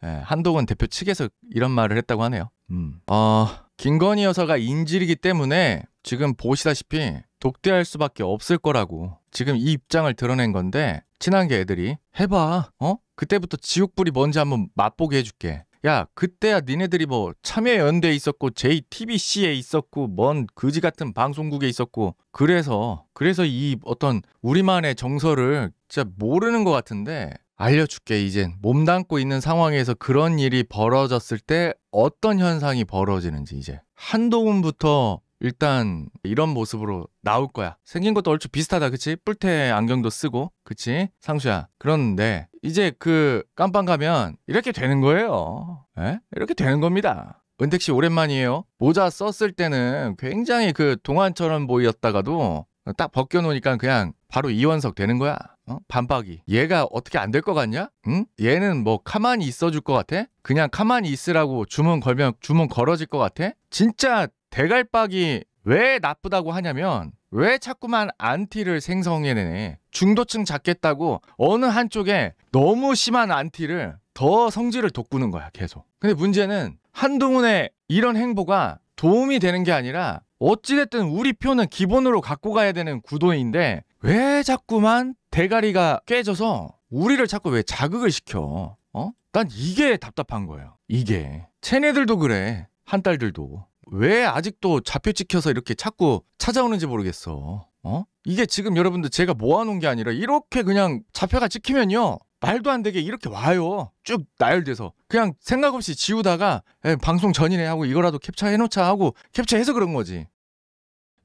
네, 한동훈 대표 측에서 이런 말을 했다고 하네요. 음. 어, 김건희 여사가 인질이기 때문에 지금 보시다시피 독대할 수밖에 없을 거라고 지금 이 입장을 드러낸 건데 친한게 애들이 해봐 어? 그때부터 지옥불이 뭔지 한번 맛보게 해줄게 야 그때야 니네들이 뭐 참여연대에 있었고 JTBC에 있었고 뭔 그지 같은 방송국에 있었고 그래서 그래서 이 어떤 우리만의 정서를 진짜 모르는 것 같은데 알려줄게 이젠 몸담고 있는 상황에서 그런 일이 벌어졌을 때 어떤 현상이 벌어지는지 이제 한동훈부터 일단 이런 모습으로 나올 거야. 생긴 것도 얼추 비슷하다, 그치? 뿔테 안경도 쓰고, 그치? 상수야. 그런데 이제 그 깜빵 가면 이렇게 되는 거예요. 에? 예? 이렇게 되는 겁니다. 은택 씨 오랜만이에요. 모자 썼을 때는 굉장히 그 동안처럼 보였다가도 딱 벗겨놓으니까 그냥 바로 이원석 되는 거야. 어? 반박이. 얘가 어떻게 안 될 것 같냐? 응? 얘는 뭐 가만히 있어줄 것 같아? 그냥 가만히 있으라고 주문 걸면 주문 걸어질 것 같아? 진짜 대갈박이 왜 나쁘다고 하냐면 왜 자꾸만 안티를 생성해내네. 중도층 잡겠다고 어느 한쪽에 너무 심한 안티를 더 성질을 돋구는 거야, 계속. 근데 문제는 한동훈의 이런 행보가 도움이 되는 게 아니라 어찌됐든 우리 표는 기본으로 갖고 가야 되는 구도인데 왜 자꾸만 대가리가 깨져서 우리를 자꾸 왜 자극을 시켜? 어? 난 이게 답답한 거예요. 이게. 쟤네들도 그래. 한 딸들도. 왜 아직도 좌표 찍혀서 이렇게 자꾸 찾아오는지 모르겠어. 어? 이게 지금 여러분들 제가 모아놓은 게 아니라 이렇게 그냥 좌표가 찍히면요. 말도 안 되게 이렇게 와요. 쭉 나열돼서. 그냥 생각 없이 지우다가 에, 예, 방송 전이네 하고 이거라도 캡처해놓자 하고 캡처해서 그런 거지.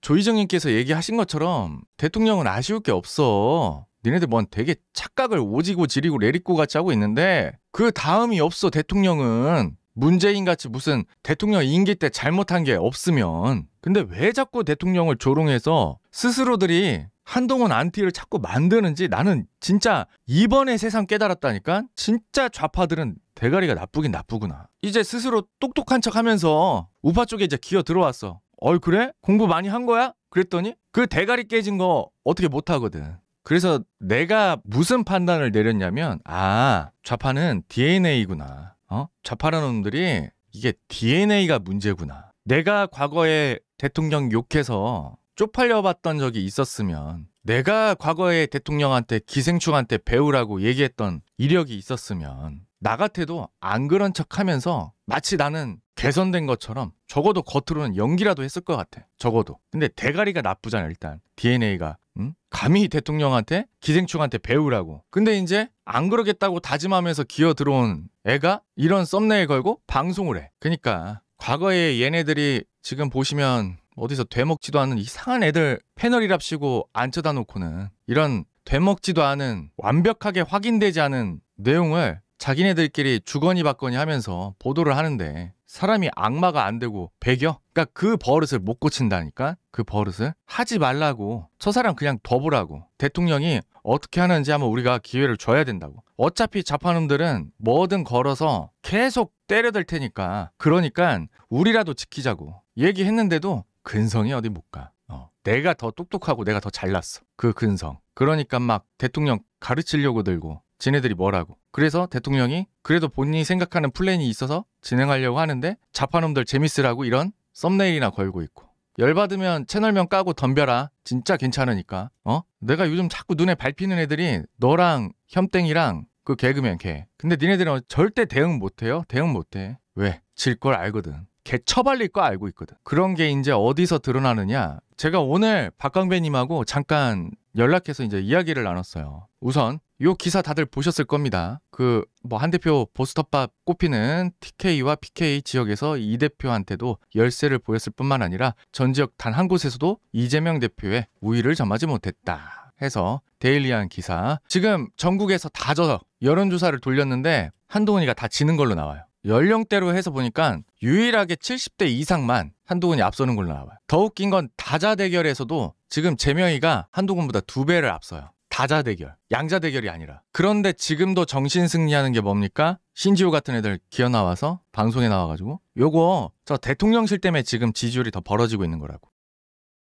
조희정님께서 얘기하신 것처럼 대통령은 아쉬울 게 없어. 니네들 뭔 되게 착각을 오지고 지리고 내리고 같이 하고 있는데 그 다음이 없어 대통령은 문재인 같이 무슨 대통령 임기 때 잘못한 게 없으면 근데 왜 자꾸 대통령을 조롱해서 스스로들이 한동훈 안티를 자꾸 만드는지 나는 진짜 이번에 세상 깨달았다니까 진짜 좌파들은 대가리가 나쁘긴 나쁘구나 이제 스스로 똑똑한 척 하면서 우파 쪽에 이제 기어 들어왔어 어이 그래? 공부 많이 한 거야? 그랬더니 그 대가리 깨진 거 어떻게 못 하거든 그래서 내가 무슨 판단을 내렸냐면 아 좌파는 DNA구나 어? 좌파라는 놈들이 이게 DNA가 문제구나. 내가 과거에 대통령 욕해서 쪽팔려봤던 적이 있었으면 내가 과거에 대통령한테 기생충한테 배우라고 얘기했던 이력이 있었으면 나 같아도 안 그런 척 하면서 마치 나는 개선된 것처럼 적어도 겉으로는 연기라도 했을 것 같아. 적어도. 근데 대가리가 나쁘잖아, 일단. DNA가. 응? 감히 대통령한테 기생충한테 배우라고. 근데 이제 안 그러겠다고 다짐하면서 기어 들어온 애가 이런 썸네일 걸고 방송을 해. 그러니까 과거에 얘네들이 지금 보시면 어디서 되먹지도 않은 이상한 애들 패널이랍시고 앉혀다 놓고는 이런 되먹지도 않은 완벽하게 확인되지 않은 내용을 자기네들끼리 주거니 받거니 하면서 보도를 하는데 사람이 악마가 안 되고 배겨? 그러니까 그 버릇을 못 고친다니까 그 버릇을 하지 말라고 저 사람 그냥 더보라고 대통령이 어떻게 하는지 한번 우리가 기회를 줘야 된다고 어차피 자파놈들은 뭐든 걸어서 계속 때려댈 테니까 그러니까 우리라도 지키자고 얘기했는데도 근성이 어디 못가 어. 내가 더 똑똑하고 내가 더 잘났어 그 근성 그러니까 막 대통령 가르치려고 들고 지네들이 뭐라고. 그래서 대통령이 그래도 본인이 생각하는 플랜이 있어서 진행하려고 하는데 자파놈들 재밌으라고 이런 썸네일이나 걸고 있고. 열받으면 채널명 까고 덤벼라. 진짜 괜찮으니까. 어? 내가 요즘 자꾸 눈에 밟히는 애들이 너랑 혐땡이랑 그 개그맨 개. 근데 니네들은 절대 대응 못해요. 대응 못해. 왜? 질 걸 알거든. 개 처발릴 거 알고 있거든. 그런 게 이제 어디서 드러나느냐. 제가 오늘 박광배님하고 잠깐 연락해서 이제 이야기를 나눴어요. 우선 요 기사 다들 보셨을 겁니다. 그 뭐 한 대표 보스터밥 꼽히는 TK와 PK 지역에서 이 대표한테도 열세를 보였을 뿐만 아니라 전 지역 단 한 곳에서도 이재명 대표의 우위를 점하지 못했다. 해서 데일리한 기사 지금 전국에서 다 져서 여론조사를 돌렸는데 한동훈이가 다 지는 걸로 나와요. 연령대로 해서 보니까 유일하게 70대 이상만 한동훈이 앞서는 걸로 나와요. 더 웃긴 건 다자 대결에서도 지금 재명이가 한동훈보다 두 배를 앞서요. 다자 대결, 양자 대결이 아니라. 그런데 지금도 정신 승리하는 게 뭡니까? 신지호 같은 애들 기어 나와서 방송에 나와가지고 요거 저 대통령실 때문에 지금 지지율이 더 벌어지고 있는 거라고.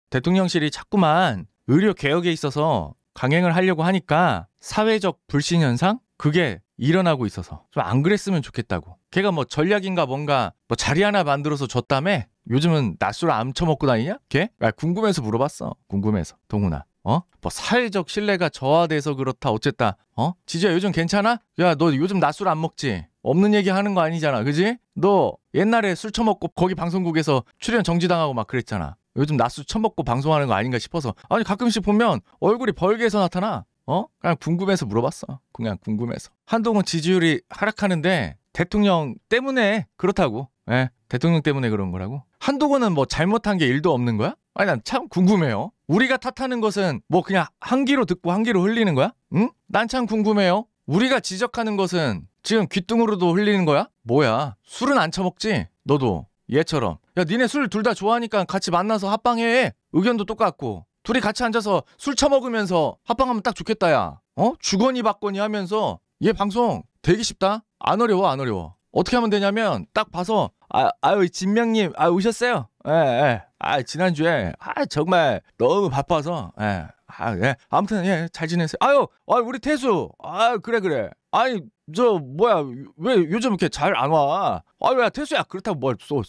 대통령실이 자꾸만 의료 개혁에 있어서 강행을 하려고 하니까 사회적 불신 현상 그게 일어나고 있어서 좀 안 그랬으면 좋겠다고 걔가 뭐 전략인가 뭔가 뭐 자리 하나 만들어서 줬다며? 요즘은 낮술 안 처먹고 다니냐? 걔? 아, 궁금해서 물어봤어. 궁금해서. 동훈아. 어? 뭐 사회적 신뢰가 저하돼서 그렇다 어쨌다 어? 지지야 요즘 괜찮아? 야 너 요즘 낮술 안 먹지? 없는 얘기 하는 거 아니잖아 그지? 너 옛날에 술 처먹고 거기 방송국에서 출연 정지당하고 막 그랬잖아 요즘 낮술 처먹고 방송하는 거 아닌가 싶어서 아니 가끔씩 보면 얼굴이 벌게해서 나타나 어? 그냥 궁금해서 물어봤어 그냥 궁금해서 한동훈 지지율이 하락하는데 대통령 때문에 그렇다고. 예. 대통령 때문에 그런 거라고. 한두훈은뭐 잘못한 게 일도 없는 거야? 아니 난 참 궁금해요. 우리가 탓하는 것은 뭐 그냥 한 귀로 듣고 한 귀로 흘리는 거야? 응? 난 참 궁금해요. 우리가 지적하는 것은 지금 귀뚱으로도 흘리는 거야? 뭐야? 술은 안 처먹지? 너도 얘처럼 야 니네 술 둘 다 좋아하니까 같이 만나서 합방해. 의견도 똑같고 둘이 같이 앉아서 술 처먹으면서 합방하면 딱 좋겠다 야. 어? 주거니 받거니 하면서 얘 방송 되기 쉽다. 안 어려워, 안 어려워. 어떻게 하면 되냐면 딱 봐서 아, 아유 진명님, 아 오셨어요? 예, 예. 아 지난주에 아 정말 너무 바빠서 예. 아, 예. 아무튼 예, 잘 지내세요. 아유, 아 우리 태수. 아, 그래 그래. 아니, 저 뭐야? 왜 요즘 이렇게 잘 안 와? 아유, 야, 태수야. 그렇다고 뭘 쏴.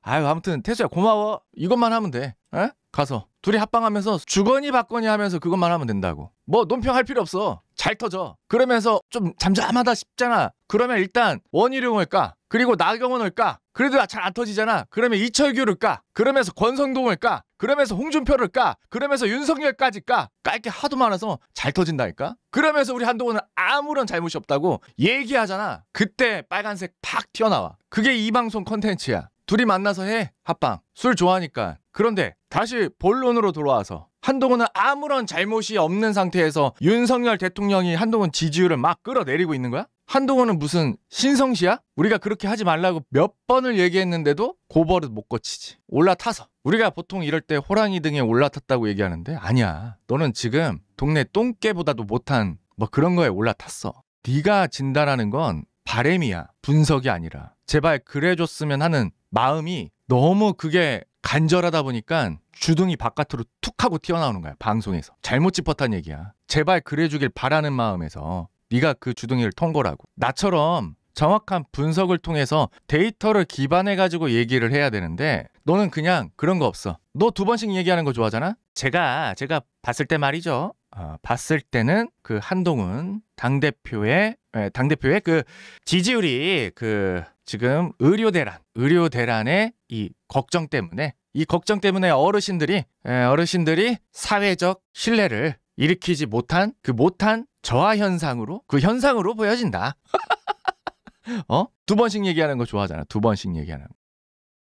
아유, 아무튼 태수야 고마워. 이것만 하면 돼. 예? 가서 둘이 합방하면서 주거니 받거니 하면서 그것만 하면 된다고. 뭐 논평할 필요 없어. 잘 터져. 그러면서 좀 잠잠하다 싶잖아. 그러면 일단 원희룡을 까. 그리고 나경원을 까. 그래도 잘 안 터지잖아. 그러면 이철규를 까. 그러면서 권성동을 까. 그러면서 홍준표를 까. 그러면서 윤석열까지 까. 깔게 하도 많아서 잘 터진다니까. 그러면서 우리 한동훈은 아무런 잘못이 없다고 얘기하잖아. 그때 빨간색 팍 튀어나와. 그게 이 방송 컨텐츠야. 둘이 만나서 해. 합방. 술 좋아하니까. 그런데 다시 본론으로 돌아와서 한동훈은 아무런 잘못이 없는 상태에서 윤석열 대통령이 한동훈 지지율을 막 끌어내리고 있는 거야? 한동훈은 무슨 신성시야? 우리가 그렇게 하지 말라고 몇 번을 얘기했는데도 고버릇 못 고치지. 올라타서. 우리가 보통 이럴 때 호랑이 등에 올라탔다고 얘기하는데 아니야. 너는 지금 동네 똥개보다도 못한 뭐 그런 거에 올라탔어. 네가 진다라는 건 바램이야. 분석이 아니라. 제발 그래줬으면 하는 마음이 너무 그게 간절하다 보니까 주둥이 바깥으로 툭 하고 튀어나오는 거야 방송에서 잘못 짚었단 얘기야 제발 그래주길 바라는 마음에서 네가 그 주둥이를 통 거라고 나처럼 정확한 분석을 통해서 데이터를 기반해 가지고 얘기를 해야 되는데 너는 그냥 그런 거 없어 너 두 번씩 얘기하는 거 좋아하잖아 제가 제가 봤을 때 말이죠 어, 봤을 때는 그 한동훈 당대표의 예, 당 대표의 그 지지율이 그 지금 의료 대란, 의료 대란의 이 걱정 때문에 이 걱정 때문에 어르신들이 예, 어르신들이 사회적 신뢰를 일으키지 못한 그 못한 저하 현상으로 그 현상으로 보여진다. 어? 두 번씩 얘기하는 거 좋아하잖아. 두 번씩 얘기하는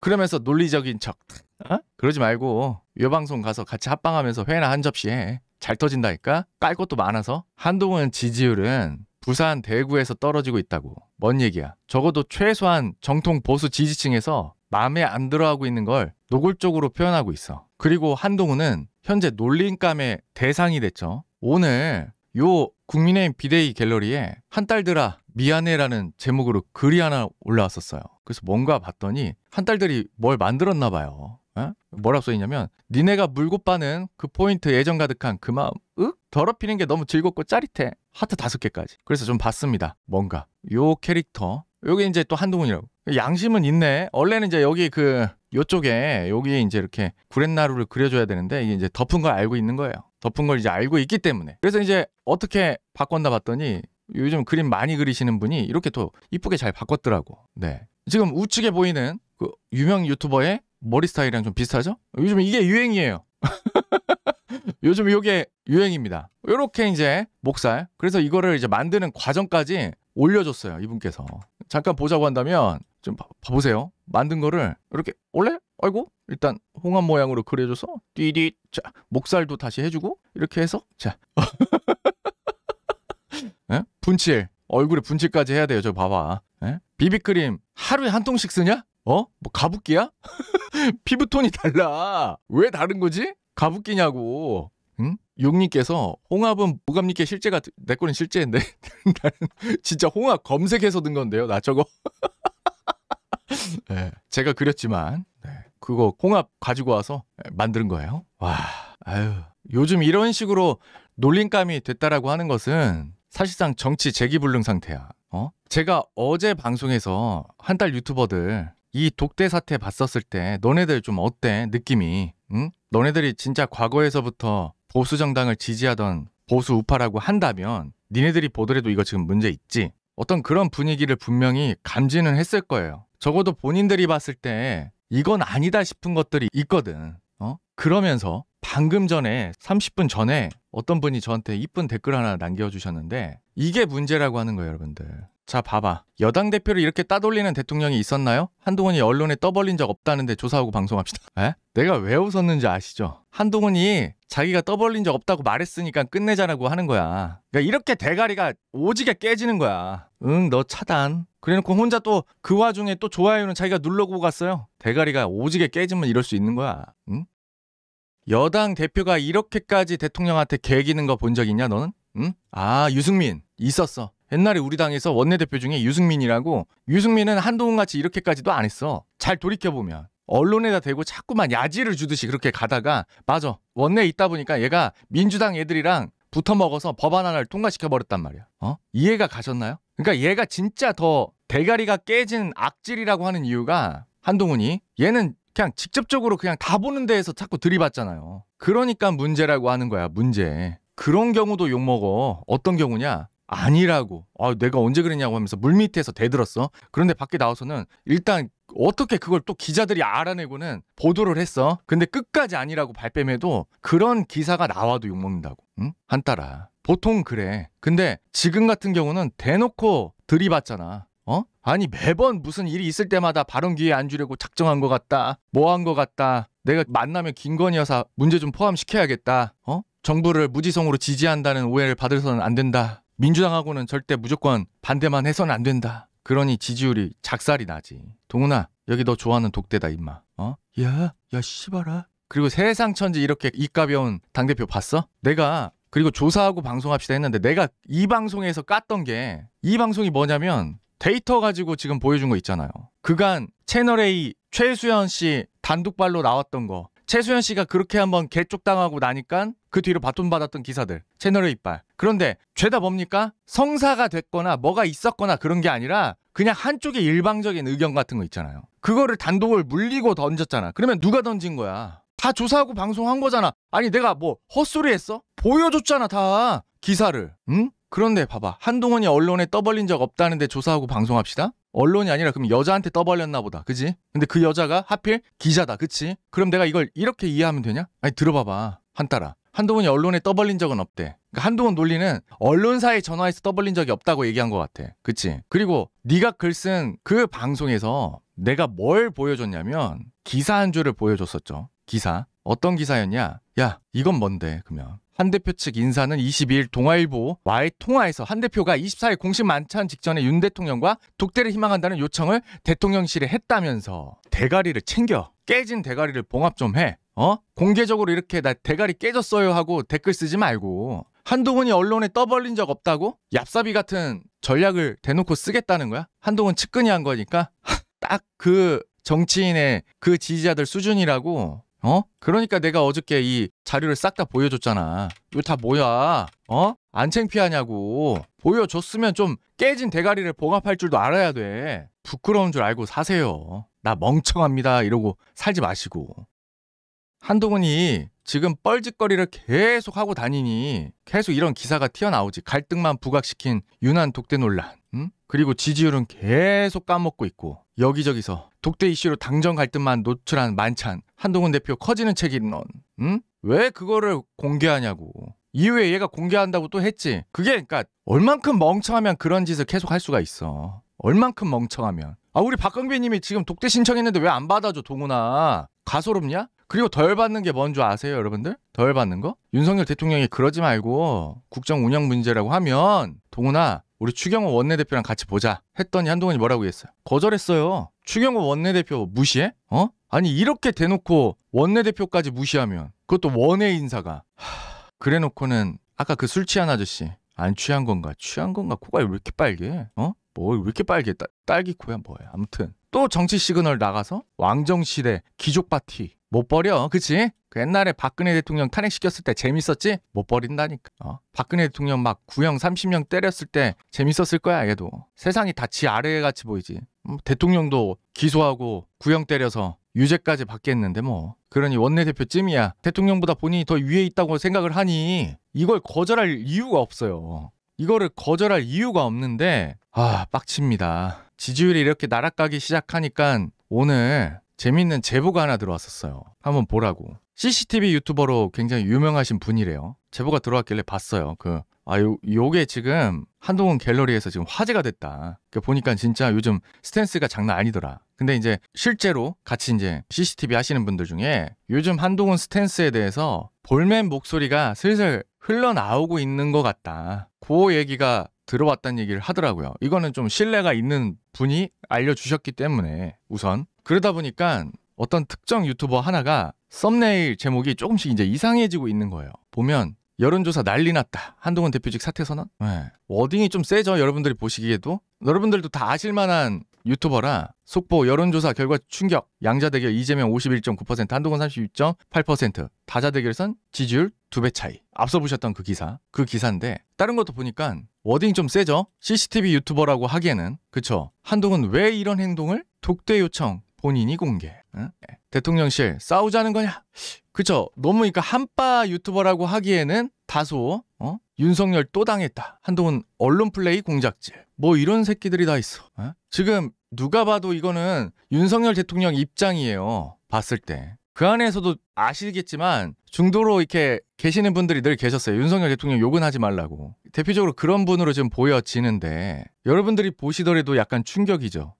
그러면서 논리적인 척. 어? 그러지 말고 요방송 가서 같이 합방하면서 회나 한 접시 해. 잘 터진다니까? 깔 것도 많아서. 한동훈 지지율은 부산 대구에서 떨어지고 있다고. 뭔 얘기야. 적어도 최소한 정통 보수 지지층에서 마음에 안 들어하고 있는 걸 노골적으로 표현하고 있어. 그리고 한동훈은 현재 놀림감의 대상이 됐죠. 오늘 요 국민의힘 비대위 갤러리에 한 딸들아 미안해라는 제목으로 글이 하나 올라왔었어요. 그래서 뭔가 봤더니 한 딸들이 뭘 만들었나 봐요. 에? 어? 뭐라고 써있냐면 니네가 물고 빠는 그 포인트 예전 가득한 그 마음 으? 더럽히는 게 너무 즐겁고 짜릿해. 하트 다섯 개까지. 그래서 좀 봤습니다. 뭔가 요 캐릭터 요게 이제 또 한동훈이라고. 양심은 있네. 원래는 이제 여기 그 요쪽에 여기 에 이제 이렇게 구렛나루를 그려줘야 되는데 이게 이제 덮은 걸 알고 있는 거예요. 덮은 걸 이제 알고 있기 때문에. 그래서 이제 어떻게 바꿨나 봤더니 요즘 그림 많이 그리시는 분이 이렇게 또 이쁘게 잘 바꿨더라고. 네. 지금 우측에 보이는 그 유명 유튜버의 머리 스타일이랑 좀 비슷하죠? 요즘 이게 유행이에요. 요즘 이게 유행입니다. 이렇게 이제 목살. 그래서 이거를 이제 만드는 과정까지 올려줬어요. 이분께서. 잠깐 보자고 한다면 좀 봐, 보세요. 만든 거를 이렇게 원래 아이고 일단 홍합 모양으로 그려줘서 띠디 자 목살도 다시 해주고 이렇게 해서 자 에? 예? 분칠 얼굴에 분칠까지 해야 돼요. 저 봐봐. 에? 예? 비비크림 하루에 한 통씩 쓰냐? 어? 뭐 가부기야? 피부톤이 달라. 왜 다른 거지? 가부끼냐고. 응? 용님께서 홍합은 뭐감님께 실제가 내 거는 실제인데 진짜 홍합 검색해서 든 건데요 나 저거 네, 제가 그렸지만 네, 그거 홍합 가지고 와서 네, 만든 거예요 와 아유 요즘 이런 식으로 놀림감이 됐다라고 하는 것은 사실상 정치 재기불능 상태야 어 제가 어제 방송에서 한 달 유튜버들 이 독대 사태 봤었을 때 너네들 좀 어때 느낌이? 응? 너네들이 진짜 과거에서부터 보수 정당을 지지하던 보수 우파라고 한다면 니네들이 보더라도 이거 지금 문제 있지? 어떤 그런 분위기를 분명히 감지는 했을 거예요. 적어도 본인들이 봤을 때 이건 아니다 싶은 것들이 있거든. 어? 그러면서 방금 전에 30분 전에 어떤 분이 저한테 이쁜 댓글 하나 남겨주셨는데 이게 문제라고 하는 거예요, 여러분들. 자, 봐봐. 여당 대표를 이렇게 따돌리는 대통령이 있었나요? 한동훈이 언론에 떠벌린 적 없다는데 조사하고 방송합시다. 에? 내가 왜 웃었는지 아시죠? 한동훈이 자기가 떠벌린 적 없다고 말했으니까 끝내자라고 하는 거야. 그러니까 이렇게 대가리가 오지게 깨지는 거야. 응, 너 차단. 그래놓고 혼자 또 그 와중에 또 좋아요는 자기가 눌러고 보 갔어요. 대가리가 오지게 깨지면 이럴 수 있는 거야. 응? 여당 대표가 이렇게까지 대통령한테 개기는 거 본 적 있냐, 너는? 응? 아, 유승민. 있었어. 옛날에 우리 당에서 원내대표 중에 유승민이라고 유승민은 한동훈 같이 이렇게까지도 안 했어. 잘 돌이켜보면. 언론에다 대고 자꾸만 야지를 주듯이 그렇게 가다가 맞아 원내에 있다 보니까 얘가 민주당 애들이랑 붙어 먹어서 법안 하나를 통과시켜 버렸단 말이야. 어? 이해가 가셨나요? 그러니까 얘가 진짜 더 대가리가 깨진 악질이라고 하는 이유가 한동훈이 얘는 그냥 직접적으로 그냥 다 보는 데에서 자꾸 들이받잖아요. 그러니까 문제라고 하는 거야 문제. 그런 경우도 욕먹어. 어떤 경우냐? 아니라고. 아, 내가 언제 그랬냐고 하면서 물밑에서 대들었어. 그런데 밖에 나와서는 일단 어떻게 그걸 또 기자들이 알아내고는 보도를 했어. 근데 끝까지 아니라고 발뺌해도 그런 기사가 나와도 욕먹는다고. 응? 한따라. 보통 그래. 근데 지금 같은 경우는 대놓고 들이받잖아. 어? 아니 매번 무슨 일이 있을 때마다 발언 기회 안 주려고 작정한 것 같다. 뭐 한 것 같다. 내가 만나면 김건희 여사 문제 좀 포함시켜야겠다. 어? 정부를 무지성으로 지지한다는 오해를 받을서는 안 된다. 민주당하고는 절대 무조건 반대만 해서는 안 된다. 그러니 지지율이 작살이 나지. 동훈아, 여기 너 좋아하는 독대다, 임마. 어? 야, 야, 씨발아. 그리고 세상 천지 이렇게 입 가벼운 당대표 봤어? 내가 그리고 조사하고 방송합시다 했는데 내가 이 방송에서 깠던 게 이 방송이 뭐냐면 데이터 가지고 지금 보여준 거 있잖아요. 그간 채널A 최수연씨 단독발로 나왔던 거. 최수연 씨가 그렇게 한번 개쪽당하고 나니까 그 뒤로 바톤받았던 기사들, 채널의 이빨. 그런데 죄다 뭡니까? 성사가 됐거나 뭐가 있었거나 그런 게 아니라 그냥 한쪽의 일방적인 의견 같은 거 있잖아요. 그거를 단독을 물리고 던졌잖아. 그러면 누가 던진 거야? 다 조사하고 방송한 거잖아. 아니 내가 뭐 헛소리 했어? 보여줬잖아 다 기사를. 응? 그런데 봐봐 한동훈이 언론에 떠벌린 적 없다는데 조사하고 방송합시다. 언론이 아니라 그럼 여자한테 떠벌렸나 보다. 그지? 근데 그 여자가 하필 기자다. 그치? 그럼 내가 이걸 이렇게 이해하면 되냐? 아니 들어봐봐. 한따라. 한동훈이 언론에 떠벌린 적은 없대. 그러니까 한동훈 논리는 언론사에 전화해서 떠벌린 적이 없다고 얘기한 것 같아. 그치? 그리고 네가 글 쓴 그 방송에서 내가 뭘 보여줬냐면 기사 한 줄을 보여줬었죠. 기사. 어떤 기사였냐? 야, 이건 뭔데, 그러면. 한 대표 측 인사는 22일 동아일보와의 통화에서 한 대표가 24일 공식 만찬 직전에 윤 대통령과 독대를 희망한다는 요청을 대통령실에 했다면서 대가리를 챙겨 깨진 대가리를 봉합 좀 해. 어? 공개적으로 이렇게 나 대가리 깨졌어요 하고 댓글 쓰지 말고 한동훈이 언론에 떠벌린 적 없다고? 얍삽이 같은 전략을 대놓고 쓰겠다는 거야? 한동훈 측근이 한 거니까 딱 그 정치인의 그 지지자들 수준이라고 어? 그러니까 내가 어저께 이 자료를 싹 다 보여줬잖아. 이거 다 뭐야? 어? 안 창피하냐고. 보여줬으면 좀 깨진 대가리를 봉합할 줄도 알아야 돼. 부끄러운 줄 알고 사세요. 나 멍청합니다. 이러고 살지 마시고. 한동훈이 지금 뻘짓거리를 계속 하고 다니니 계속 이런 기사가 튀어나오지 갈등만 부각시킨 유난 독대 논란 응? 그리고 지지율은 계속 까먹고 있고 여기저기서 독대 이슈로 당정 갈등만 노출한 만찬 한동훈 대표 커지는 책임론 응? 왜 그거를 공개하냐고 이후에 얘가 공개한다고 또 했지 그게 그러니까 얼만큼 멍청하면 그런 짓을 계속 할 수가 있어 얼만큼 멍청하면 아 우리 박광배님이 지금 독대 신청했는데 왜 안 받아줘 동훈아 가소롭냐 그리고 덜 받는 게 뭔 줄 아세요, 여러분들? 덜 받는 거? 윤석열 대통령이 그러지 말고 국정 운영 문제라고 하면 동훈아 우리 추경호 원내대표랑 같이 보자 했더니 한동훈이 뭐라고 했어요? 거절했어요. 추경호 원내대표 무시해? 어? 아니 이렇게 대놓고 원내대표까지 무시하면 그것도 원외 인사가 하... 그래놓고는 아까 그 술 취한 아저씨 안 취한 건가 취한 건가 코가 왜 이렇게 빨개? 어? 뭐 왜 이렇게 빨개? 딸, 기 코야 뭐야? 아무튼 또 정치 시그널 나가서 왕정 시대 기족 파티 못 버려. 그치? 그 옛날에 박근혜 대통령 탄핵시켰을 때 재밌었지? 못 버린다니까. 어? 박근혜 대통령 막 구형 3 0명 때렸을 때 재밌었을 거야, 얘도. 세상이 다 지 아래에 같이 보이지. 음, 대통령도 기소하고 구형 때려서 유죄까지 받겠는데 뭐. 그러니 원내대표 쯤이야 대통령보다 본인이 더 위에 있다고 생각을 하니 이걸 거절할 이유가 없어요. 이거를 거절할 이유가 없는데 아 빡칩니다. 지지율이 이렇게 날아가기 시작하니까 오늘 재밌는 제보가 하나 들어왔었어요. 한번 보라고. CCTV 유튜버로 굉장히 유명하신 분이래요. 제보가 들어왔길래 봤어요. 그, 아, 요, 요게 지금 한동훈 갤러리에서 지금 화제가 됐다. 그 보니까 진짜 요즘 스탠스가 장난 아니더라. 근데 이제 실제로 같이 이제 CCTV 하시는 분들 중에 요즘 한동훈 스탠스에 대해서 볼멘 목소리가 슬슬 흘러나오고 있는 것 같다. 그 얘기가 들어왔다는 얘기를 하더라고요. 이거는 좀 신뢰가 있는 분이 알려주셨기 때문에 우선 그러다 보니까 어떤 특정 유튜버 하나가 썸네일 제목이 조금씩 이제 이상해지고 있는 거예요. 보면 여론조사 난리 났다. 한동훈 대표직 사퇴 선언? 네. 워딩이 좀 세죠. 여러분들이 보시기에도. 여러분들도 다 아실만한 유튜버라 속보 여론조사 결과 충격 양자대결 이재명 51.9% 한동훈 36.8% 다자대결선 지지율 두 배 차이 앞서 보셨던 그 기사 그 기사인데 다른 것도 보니까 워딩 좀 세죠 CCTV 유튜버라고 하기에는 그쵸 한동훈 왜 이런 행동을 독대 요청 본인이 공개. 응? 예. 대통령실 싸우자는 거냐? 그쵸. 너무 그러니까 한파 유튜버라고 하기에는 다소 어? 윤석열 또 당했다. 한동훈 언론 플레이 공작질. 뭐 이런 새끼들이 다 있어. 어? 지금 누가 봐도 이거는 윤석열 대통령 입장이에요. 봤을 때. 그 안에서도 아시겠지만 중도로 이렇게 계시는 분들이 늘 계셨어요. 윤석열 대통령 욕은 하지 말라고. 대표적으로 그런 분으로 지금 보여지는데 여러분들이 보시더라도 약간 충격이죠.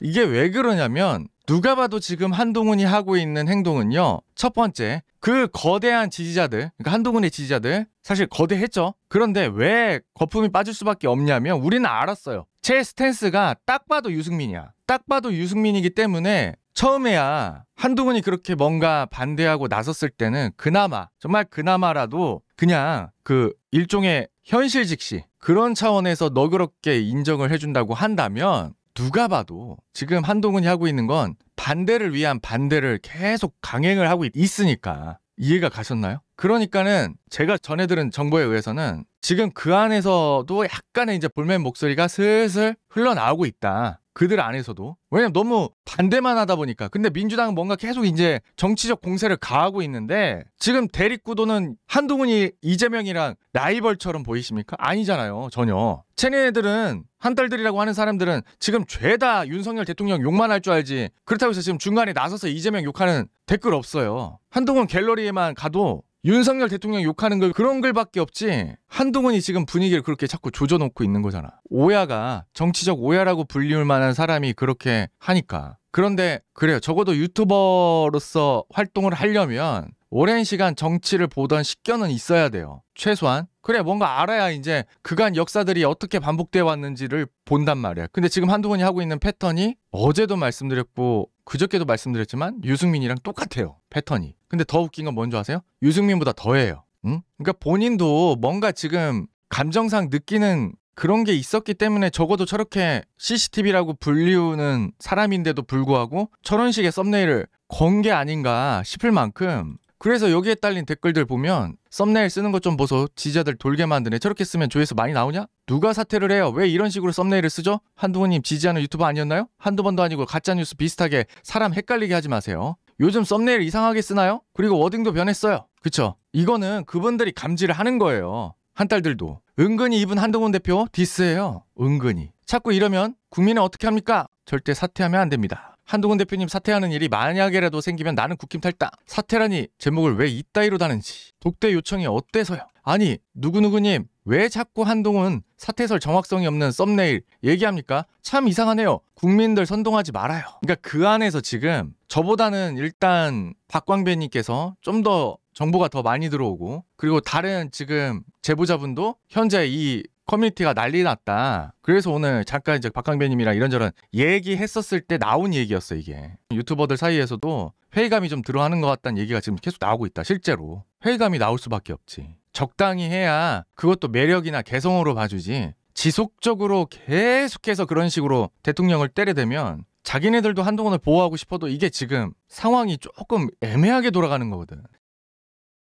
이게 왜 그러냐면 누가 봐도 지금 한동훈이 하고 있는 행동은요. 첫 번째, 그 거대한 지지자들, 그러니까 한동훈의 지지자들, 사실 거대했죠. 그런데 왜 거품이 빠질 수밖에 없냐면 우리는 알았어요. 제 스탠스가 딱 봐도 유승민이야. 딱 봐도 유승민이기 때문에 처음에야 한동훈이 그렇게 뭔가 반대하고 나섰을 때는 그나마, 정말 그나마라도 그냥 그 일종의 현실 직시 그런 차원에서 너그럽게 인정을 해준다고 한다면 누가 봐도 지금 한동훈이 하고 있는 건 반대를 위한 반대를 계속 강행을 하고 있으니까 이해가 가셨나요? 그러니까는 제가 전해 들은 정보에 의해서는 지금 그 안에서도 약간의 이제 볼멘 목소리가 슬슬 흘러나오고 있다. 그들 안에서도 왜냐면 너무 반대만 하다 보니까 근데 민주당은 뭔가 계속 이제 정치적 공세를 가하고 있는데 지금 대립구도는 한동훈이 이재명이랑 라이벌처럼 보이십니까? 아니잖아요 전혀 체네들은 한딸들이라고 하는 사람들은 지금 죄다 윤석열 대통령 욕만 할 줄 알지 그렇다고 해서 지금 중간에 나서서 이재명 욕하는 댓글 없어요 한동훈 갤러리에만 가도 윤석열 대통령 욕하는 걸 그런 글밖에 없지. 한동훈이 지금 분위기를 그렇게 자꾸 조져놓고 있는 거잖아. 오야가 정치적 오야라고 불리울 만한 사람이 그렇게 하니까. 그런데 그래요. 적어도 유튜버로서 활동을 하려면 오랜 시간 정치를 보던 식견은 있어야 돼요. 최소한 그래 뭔가 알아야 이제 그간 역사들이 어떻게 반복되어 왔는지를 본단 말이야. 근데 지금 한두분이 하고 있는 패턴이 어제도 말씀드렸고 그저께도 말씀드렸지만 유승민이랑 똑같아요. 패턴이. 근데 더 웃긴 건 뭔지 아세요? 유승민보다 더해요. 응? 그러니까 본인도 뭔가 지금 감정상 느끼는 그런 게 있었기 때문에 적어도 저렇게 CCTV라고 불리우는 사람인데도 불구하고 저런 식의 썸네일을 건 게 아닌가 싶을 만큼 그래서 여기에 딸린 댓글들 보면 썸네일 쓰는 것 좀 보소 지지자들 돌게 만드네 저렇게 쓰면 조회수 많이 나오냐? 누가 사퇴를 해요? 왜 이런 식으로 썸네일을 쓰죠? 한동훈님 지지하는 유튜버 아니었나요? 한두 번도 아니고 가짜뉴스 비슷하게 사람 헷갈리게 하지 마세요 요즘 썸네일 이상하게 쓰나요? 그리고 워딩도 변했어요. 그쵸? 이거는 그분들이 감지를 하는 거예요. 한딸들도. 은근히 이분 한동훈 대표 디스예요. 은근히. 자꾸 이러면 국민은 어떻게 합니까? 절대 사퇴하면 안 됩니다. 한동훈 대표님 사퇴하는 일이 만약에라도 생기면 나는 국힘 탈당. 사퇴라니 제목을 왜 이따위로 다는지. 독대 요청이 어때서요? 아니 누구누구님 왜 자꾸 한동훈 사퇴설 정확성이 없는 썸네일 얘기합니까? 참 이상하네요. 국민들 선동하지 말아요. 그러니까 그 안에서 지금 저보다는 일단 박광배님께서 좀 더 정보가 더 많이 들어오고 그리고 다른 지금 제보자분도 현재 이 커뮤니티가 난리 났다. 그래서 오늘 잠깐 이제 박강배님이랑 이런저런 얘기했었을 때 나온 얘기였어 이게. 유튜버들 사이에서도 회의감이 좀들어가는것 같다는 얘기가 지금 계속 나오고 있다. 실제로 회의감이 나올 수밖에 없지. 적당히 해야 그것도 매력이나 개성으로 봐주지. 지속적으로 계속해서 그런 식으로 대통령을 때려대면 자기네들도 한동안을 보호하고 싶어도 이게 지금 상황이 조금 애매하게 돌아가는 거거든.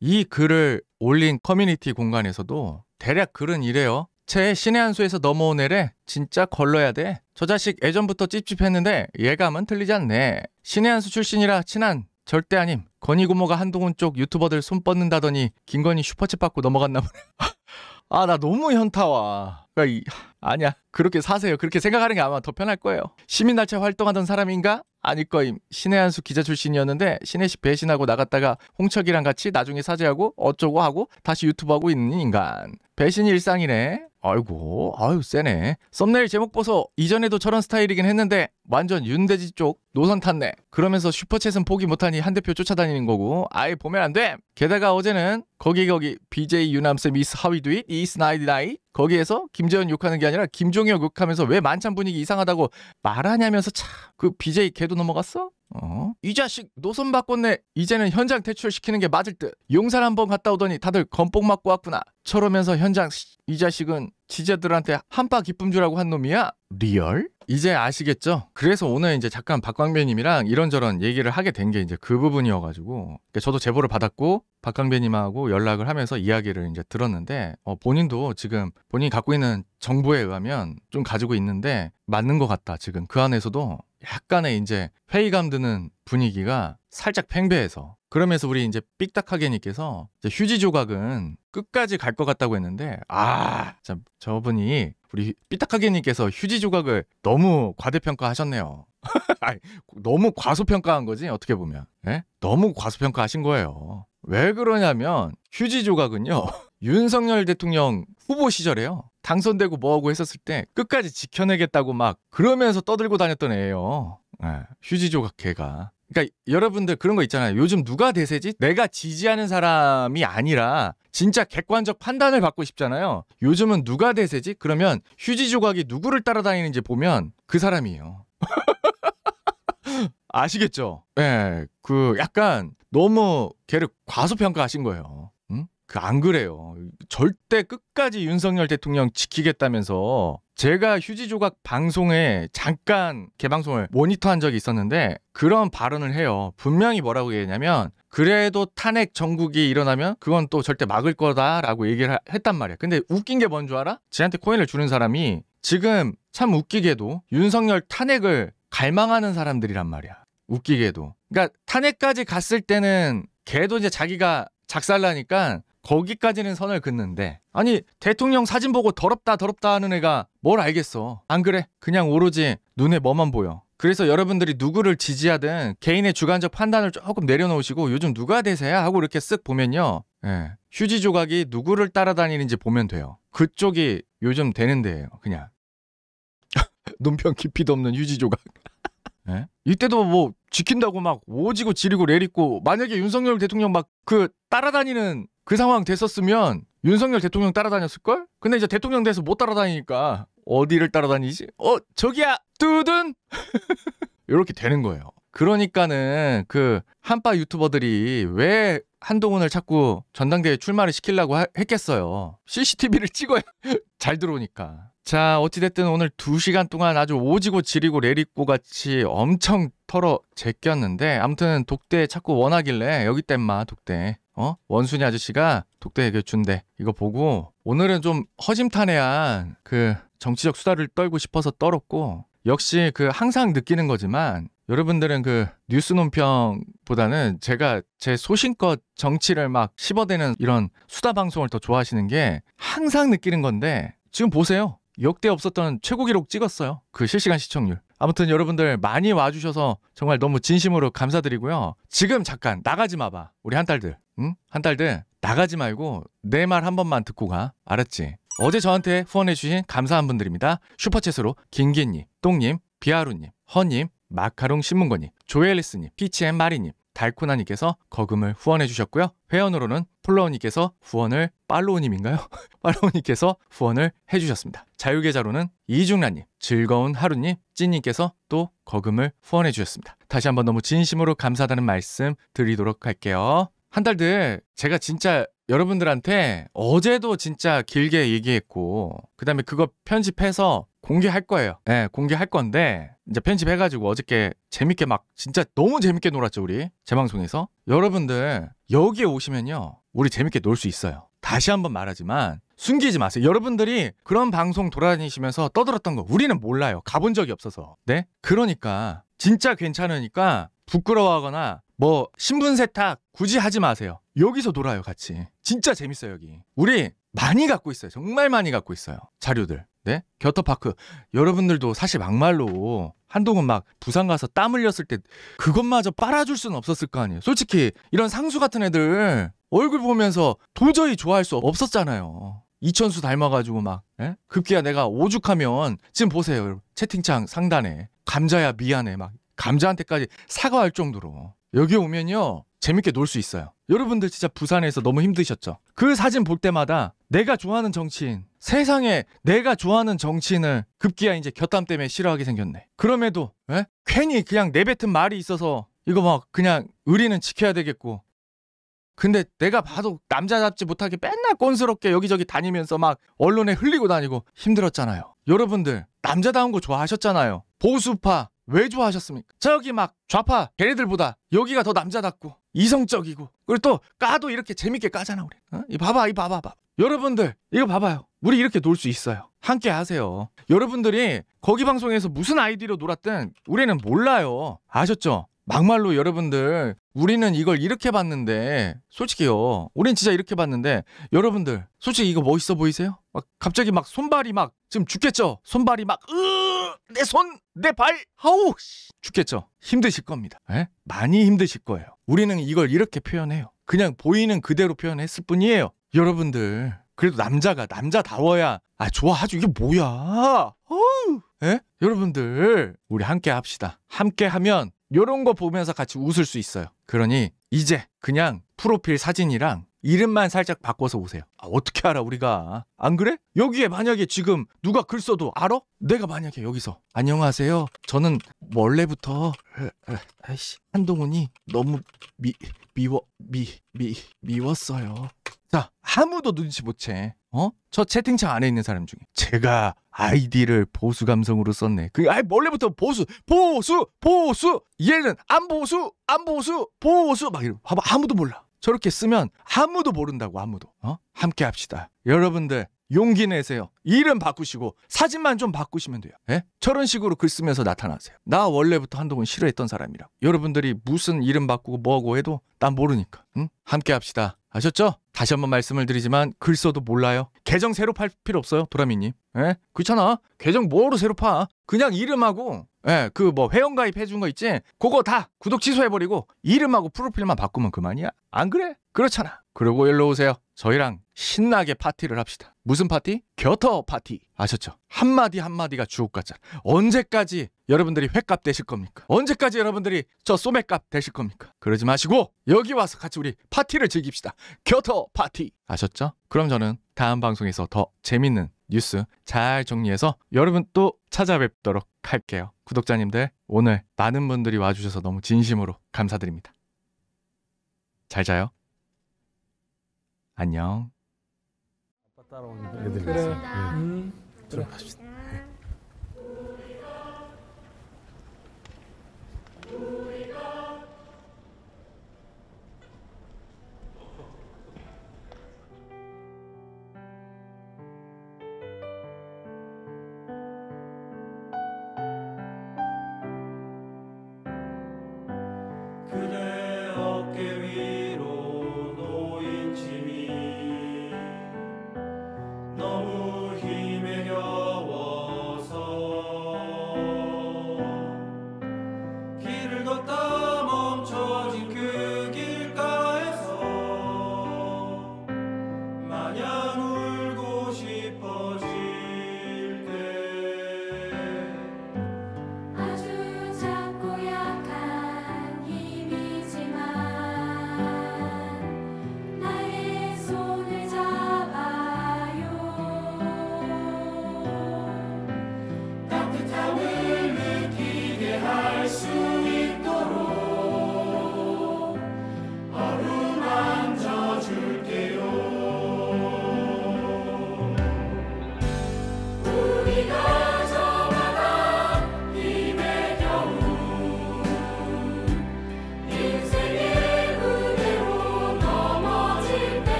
이 글을 올린 커뮤니티 공간에서도 대략 글은 이래요. 제 신의 한 수에서 넘어온 애래 진짜 걸러야 돼. 저 자식 예전부터 찝찝했는데 예감은 틀리지 않네. 신의 한수 출신이라 친한 절대 아님. 건희 고모가 한동훈 쪽 유튜버들 손 뻗는다더니 김건희 슈퍼챗 받고 넘어갔나 보네. 아 나 너무 현타와. 아니야. 그렇게 사세요. 그렇게 생각하는 게 아마 더 편할 거예요. 시민단체 활동하던 사람인가? 아닐 거임. 신해한수 기자 출신이었는데 신해씨 배신하고 나갔다가 홍척이랑 같이 나중에 사죄하고 어쩌고 하고 다시 유튜브하고 있는 인간. 배신이 일상이네. 아이고, 아유, 세네. 썸네일 제목 보소 이전에도 저런 스타일이긴 했는데 완전 윤대지 쪽 노선 탔네. 그러면서 슈퍼챗은 포기 못하니 한 대표 쫓아다니는 거고 아예 보면 안 돼. 게다가 어제는 거기 거기 BJ 유남쌤 미스 하위두잇 이스 나이디나이 거기에서 김재현 욕하는 게 아니라 김종혁 욕하면서 왜 만찬 분위기 이상하다고 말하냐면서 참 그 BJ 걔도 넘어갔어? 어? 이 자식 노선 바꿨네 이제는 현장 퇴출시키는 게 맞을 듯 용산 한번 갔다 오더니 다들 건뽕 맞고 왔구나 저러면서 현장 이 자식은 지자들한테 한파 기쁨 주라고 한 놈이야? 리얼? 이제 아시겠죠? 그래서 오늘 이제 잠깐 박광배님이랑 이런저런 얘기를 하게 된 게 이제 그 부분이어가지고 그러니까 저도 제보를 받았고 박광배님하고 연락을 하면서 이야기를 이제 들었는데 어, 본인도 지금 본인이 갖고 있는 정보에 의하면 좀 가지고 있는데 맞는 것 같다 지금 그 안에서도 약간의 이제 회의감 드는 분위기가 살짝 팽배해서 그러면서 우리 이제 삐딱하게님께서 휴지 조각은 끝까지 갈 것 같다고 했는데 아참 저분이 우리 삐딱하게님께서 휴지 조각을 너무 과대평가하셨네요. 너무 과소평가한 거지 어떻게 보면 에? 예? 너무 과소평가하신 거예요. 왜 그러냐면 휴지 조각은요 윤석열 대통령 후보 시절에요 당선되고 뭐하고 했었을 때 끝까지 지켜내겠다고 막 그러면서 떠들고 다녔던 애예요. 네, 휴지 조각 개가. 그러니까 여러분들 그런 거 있잖아요. 요즘 누가 대세지? 내가 지지하는 사람이 아니라 진짜 객관적 판단을 받고 싶잖아요. 요즘은 누가 대세지? 그러면 휴지 조각이 누구를 따라다니는지 보면 그 사람이에요. 아시겠죠? 예, 네, 그 약간 너무 걔를 과소평가하신 거예요. 그안 그래요. 절대 끝까지 윤석열 대통령 지키겠다면서 제가 휴지 조각 방송에 잠깐 개방송을 모니터한 적이 있었는데 그런 발언을 해요. 분명히 뭐라고 얘기했냐면 그래도 탄핵 정국이 일어나면 그건 또 절대 막을 거다라고 얘기를 했단 말이야. 근데 웃긴 게 뭔 줄 알아? 쟤한테 코인을 주는 사람이 지금 참 웃기게도 윤석열 탄핵을 갈망하는 사람들이란 말이야. 웃기게도. 그러니까 탄핵까지 갔을 때는 걔도 이제 자기가 작살나니까 거기까지는 선을 긋는데 아니 대통령 사진 보고 더럽다 더럽다 하는 애가 뭘 알겠어 안 그래 그냥 오로지 눈에 뭐만 보여 그래서 여러분들이 누구를 지지하든 개인의 주관적 판단을 조금 내려놓으시고 요즘 누가 대세야 하고 이렇게 쓱 보면요 예, 휴지 조각이 누구를 따라다니는지 보면 돼요 그쪽이 요즘 되는 데예요 그냥 눈편 깊이도 없는 휴지 조각 예? 이때도 뭐 지킨다고 막 오지고 지리고 내리고 만약에 윤석열 대통령 막 그 따라다니는 그 상황 됐었으면 윤석열 대통령 따라다녔을 걸? 근데 이제 대통령 돼서 못 따라다니니까 어디를 따라다니지? 어 저기야 뚜둔 이렇게 되는 거예요. 그러니까는 그 한파 유튜버들이 왜 한동훈을 자꾸 전당대회 출마를 시키려고 하, 했겠어요. CCTV를 찍어야 잘 들어오니까. 자, 어찌됐든 오늘 2시간 동안 아주 오지고 지리고 레리꼬 같이 엄청 털어 제꼈는데 아무튼 독대 자꾸 원하길래 여기 땜마 독대. 어? 원순이 아저씨가 독대 해결준대 이거 보고 오늘은 좀 허심탄회한 그 정치적 수다를 떨고 싶어서 떨었고 역시 그 항상 느끼는 거지만 여러분들은 그 뉴스 논평보다는 제가 제 소신껏 정치를 막 씹어대는 이런 수다 방송을 더 좋아하시는 게 항상 느끼는 건데 지금 보세요. 역대 없었던 최고 기록 찍었어요. 그 실시간 시청률. 아무튼 여러분들 많이 와주셔서 정말 너무 진심으로 감사드리고요. 지금 잠깐 나가지 마봐. 우리 한딸들. 응? 한딸들 나가지 말고 내 말 한 번만 듣고 가. 알았지? 어제 저한테 후원해주신 감사한 분들입니다. 슈퍼챗으로 김기님, 똥님, 비아루님, 허님, 마카롱 신문거님, 조엘리스님, 피치앤 마리님, 달코나님께서 거금을 후원해주셨고요. 회원으로는 플로우님께서 후원을 팔로우님인가요? 팔로우님께서 후원을 해주셨습니다. 자유계좌로는 이중란님, 즐거운 하루님, 찐님께서 또 거금을 후원해 주셨습니다. 다시 한번 너무 진심으로 감사하다는 말씀 드리도록 할게요. 한달 뒤에 제가 진짜 여러분들한테 어제도 진짜 길게 얘기했고 그 다음에 그거 편집해서 공개할 거예요. 예, 네, 공개할 건데 이제 편집해가지고 어저께 재밌게 막 진짜 너무 재밌게 놀았죠 우리 제 방송에서 여러분들 여기에 오시면요 우리 재밌게 놀 수 있어요. 다시 한번 말하지만 숨기지 마세요. 여러분들이 그런 방송 돌아다니시면서 떠들었던 거 우리는 몰라요. 가본 적이 없어서. 네? 그러니까 진짜 괜찮으니까 부끄러워하거나 뭐 신분 세탁 굳이 하지 마세요. 여기서 돌아요 같이. 진짜 재밌어요, 여기. 우리 많이 갖고 있어요. 정말 많이 갖고 있어요. 자료들. 네? 겨터파크. 여러분들도 사실 막말로 한동훈 막 부산 가서 땀 흘렸을 때 그것마저 빨아줄 수는 없었을 거 아니에요. 솔직히 이런 상수 같은 애들 얼굴 보면서 도저히 좋아할 수 없었잖아요. 이천수 닮아가지고 막 에? 예? 급기야 내가 오죽하면 지금 보세요 여러분. 채팅창 상단에 감자야 미안해 막 감자한테까지 사과할 정도로 여기 오면요 재밌게 놀 수 있어요. 여러분들 진짜 부산에서 너무 힘드셨죠? 그 사진 볼 때마다 내가 좋아하는 정치인, 세상에 내가 좋아하는 정치인을 급기야 이제 곁담 때문에 싫어하게 생겼네. 그럼에도 에? 예? 괜히 그냥 내뱉은 말이 있어서 이거 막 그냥 의리는 지켜야 되겠고 근데 내가 봐도 남자답지 못하게 맨날 꼰스럽게 여기저기 다니면서 막 언론에 흘리고 다니고 힘들었잖아요. 여러분들 남자다운 거 좋아하셨잖아요. 보수파 왜 좋아하셨습니까? 저기 막 좌파 걔네들보다 여기가 더 남자답고 이성적이고 그리고 또 까도 이렇게 재밌게 까잖아 우리. 어? 이 봐봐 이 봐봐 봐. 여러분들 이거 봐봐요. 우리 이렇게 놀 수 있어요. 함께 하세요. 여러분들이 거기 방송에서 무슨 아이디로 놀았든 우리는 몰라요. 아셨죠? 막말로 여러분들 우리는 이걸 이렇게 봤는데 솔직히요 우린 진짜 이렇게 봤는데 여러분들 솔직히 이거 멋있어 보이세요? 막 갑자기 막 손발이 막 지금 죽겠죠? 손발이 막으내 손 내 발하우 죽겠죠? 힘드실 겁니다 에? 예? 많이 힘드실 거예요 우리는 이걸 이렇게 표현해요 그냥 보이는 그대로 표현했을 뿐이에요 여러분들 그래도 남자가 남자다워야 아 좋아하죠 이게 뭐야 어 에? 예? 여러분들 우리 함께 합시다 함께 하면 요런 거 보면서 같이 웃을 수 있어요. 그러니 이제 그냥 프로필 사진이랑 이름만 살짝 바꿔서 오세요. 아, 어떻게 알아, 우리가. 안 그래? 여기에 만약에 지금 누가 글 써도 알아? 내가 만약에 여기서. 안녕하세요. 저는 원래부터, 아이씨, 한동훈이 너무 미, 미워, 미, 미, 미웠어요. 자, 아무도 눈치 못 채. 어? 저 채팅창 안에 있는 사람 중에 제가 아이디를 보수 감성으로 썼네. 그아예 원래부터 보수, 보수, 보수. 얘는 안 보수, 안 보수, 보수 막 이러. 봐봐 아무도 몰라. 저렇게 쓰면 아무도 모른다고 아무도. 어? 함께 합시다. 여러분들 용기 내세요. 이름 바꾸시고 사진만 좀 바꾸시면 돼요. 예? 저런 식으로 글 쓰면서 나타나세요. 나 원래부터 한동안 싫어했던 사람이라. 여러분들이 무슨 이름 바꾸고 뭐하고 해도 난 모르니까. 응? 함께 합시다. 아셨죠? 다시 한번 말씀을 드리지만 글 써도 몰라요. 계정 새로 팔 필요 없어요, 도라미님. 예? 그렇잖아. 계정 뭐로 새로 파? 그냥 이름하고 예, 그 뭐 회원 가입 해준 거 있지? 그거 다 구독 취소해버리고 이름하고 프로필만 바꾸면 그만이야. 안 그래? 그렇잖아. 그리고 일로 오세요. 저희랑 신나게 파티를 합시다. 무슨 파티? 겨터 파티. 아셨죠? 한마디 한마디가 주옥 같잖아. 언제까지 여러분들이 횟값 되실 겁니까? 언제까지 여러분들이 저소맥값 되실 겁니까? 그러지 마시고 여기 와서 같이 우리 파티를 즐깁시다. 겨터 파티. 아셨죠? 그럼 저는 다음 방송에서 더 재밌는 뉴스 잘 정리해서 여러분 또 찾아뵙도록 할게요. 구독자님들 오늘 많은 분들이 와주셔서 너무 진심으로 감사드립니다. 잘 자요. 안녕. 따라오애들 그래. 음. 음, 음 들어갑시다. 네.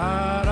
passar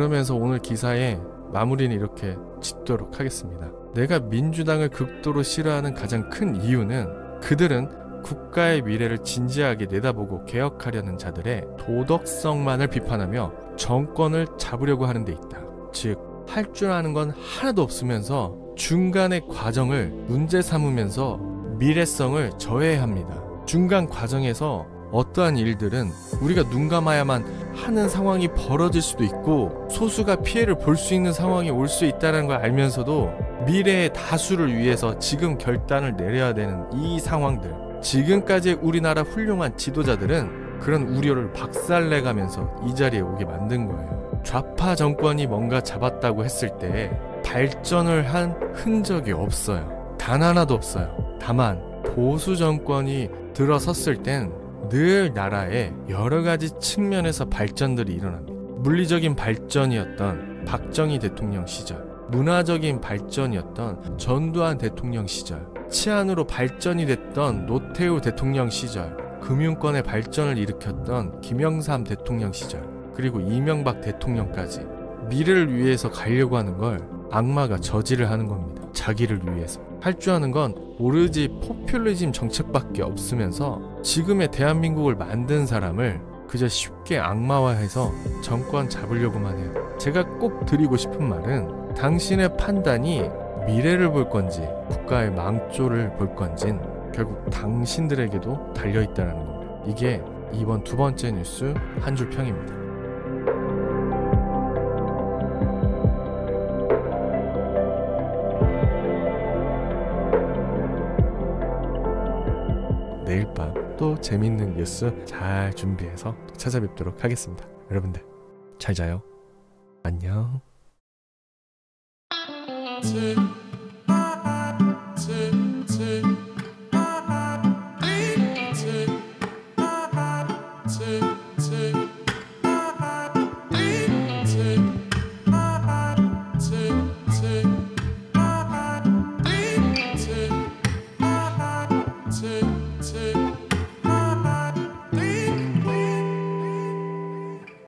그러면서 오늘 기사에 마무리는 이렇게 짓도록 하겠습니다. 내가 민주당을 극도로 싫어하는 가장 큰 이유는 그들은 국가의 미래를 진지하게 내다보고 개혁하려는 자들의 도덕성만을 비판하며 정권을 잡으려고 하는 데 있다. 즉, 할 줄 아는 건 하나도 없으면서 중간의 과정을 문제 삼으면서 미래성을 저해합니다. 중간 과정에서 어떠한 일들은 우리가 눈 감아야만 하는 상황이 벌어질 수도 있고 소수가 피해를 볼 수 있는 상황이 올 수 있다는 걸 알면서도 미래의 다수를 위해서 지금 결단을 내려야 되는 이 상황들 지금까지 우리나라 훌륭한 지도자들은 그런 우려를 박살내가면서 이 자리에 오게 만든 거예요. 좌파 정권이 뭔가 잡았다고 했을 때 발전을 한 흔적이 없어요. 단 하나도 없어요. 다만 보수 정권이 들어섰을 땐 늘나라의 여러 가지 측면에서 발전들이 일어납니다. 물리적인 발전이었던 박정희 대통령 시절, 문화적인 발전이었던 전두환 대통령 시절, 치안으로 발전이 됐던 노태우 대통령 시절, 금융권의 발전을 일으켰던 김영삼 대통령 시절, 그리고 이명박 대통령까지 미래를 위해서 가려고 하는 걸 악마가 저지를 하는 겁니다. 자기를 위해서. 할줄하는건 오로지 포퓰리즘 정책밖에 없으면서 지금의 대한민국을 만든 사람을 그저 쉽게 악마화해서 정권 잡으려고만 해요. 제가 꼭 드리고 싶은 말은 당신의 판단이 미래를 볼 건지 국가의 망조를 볼 건진 결국 당신들에게도 달려있다는 겁니다. 이게 이번 두 번째 뉴스 한 줄 평입니다. 내일 밤 또 재밌는 뉴스 잘 준비해서 찾아뵙도록 하겠습니다. 여러분들 잘 자요. 안녕. 음.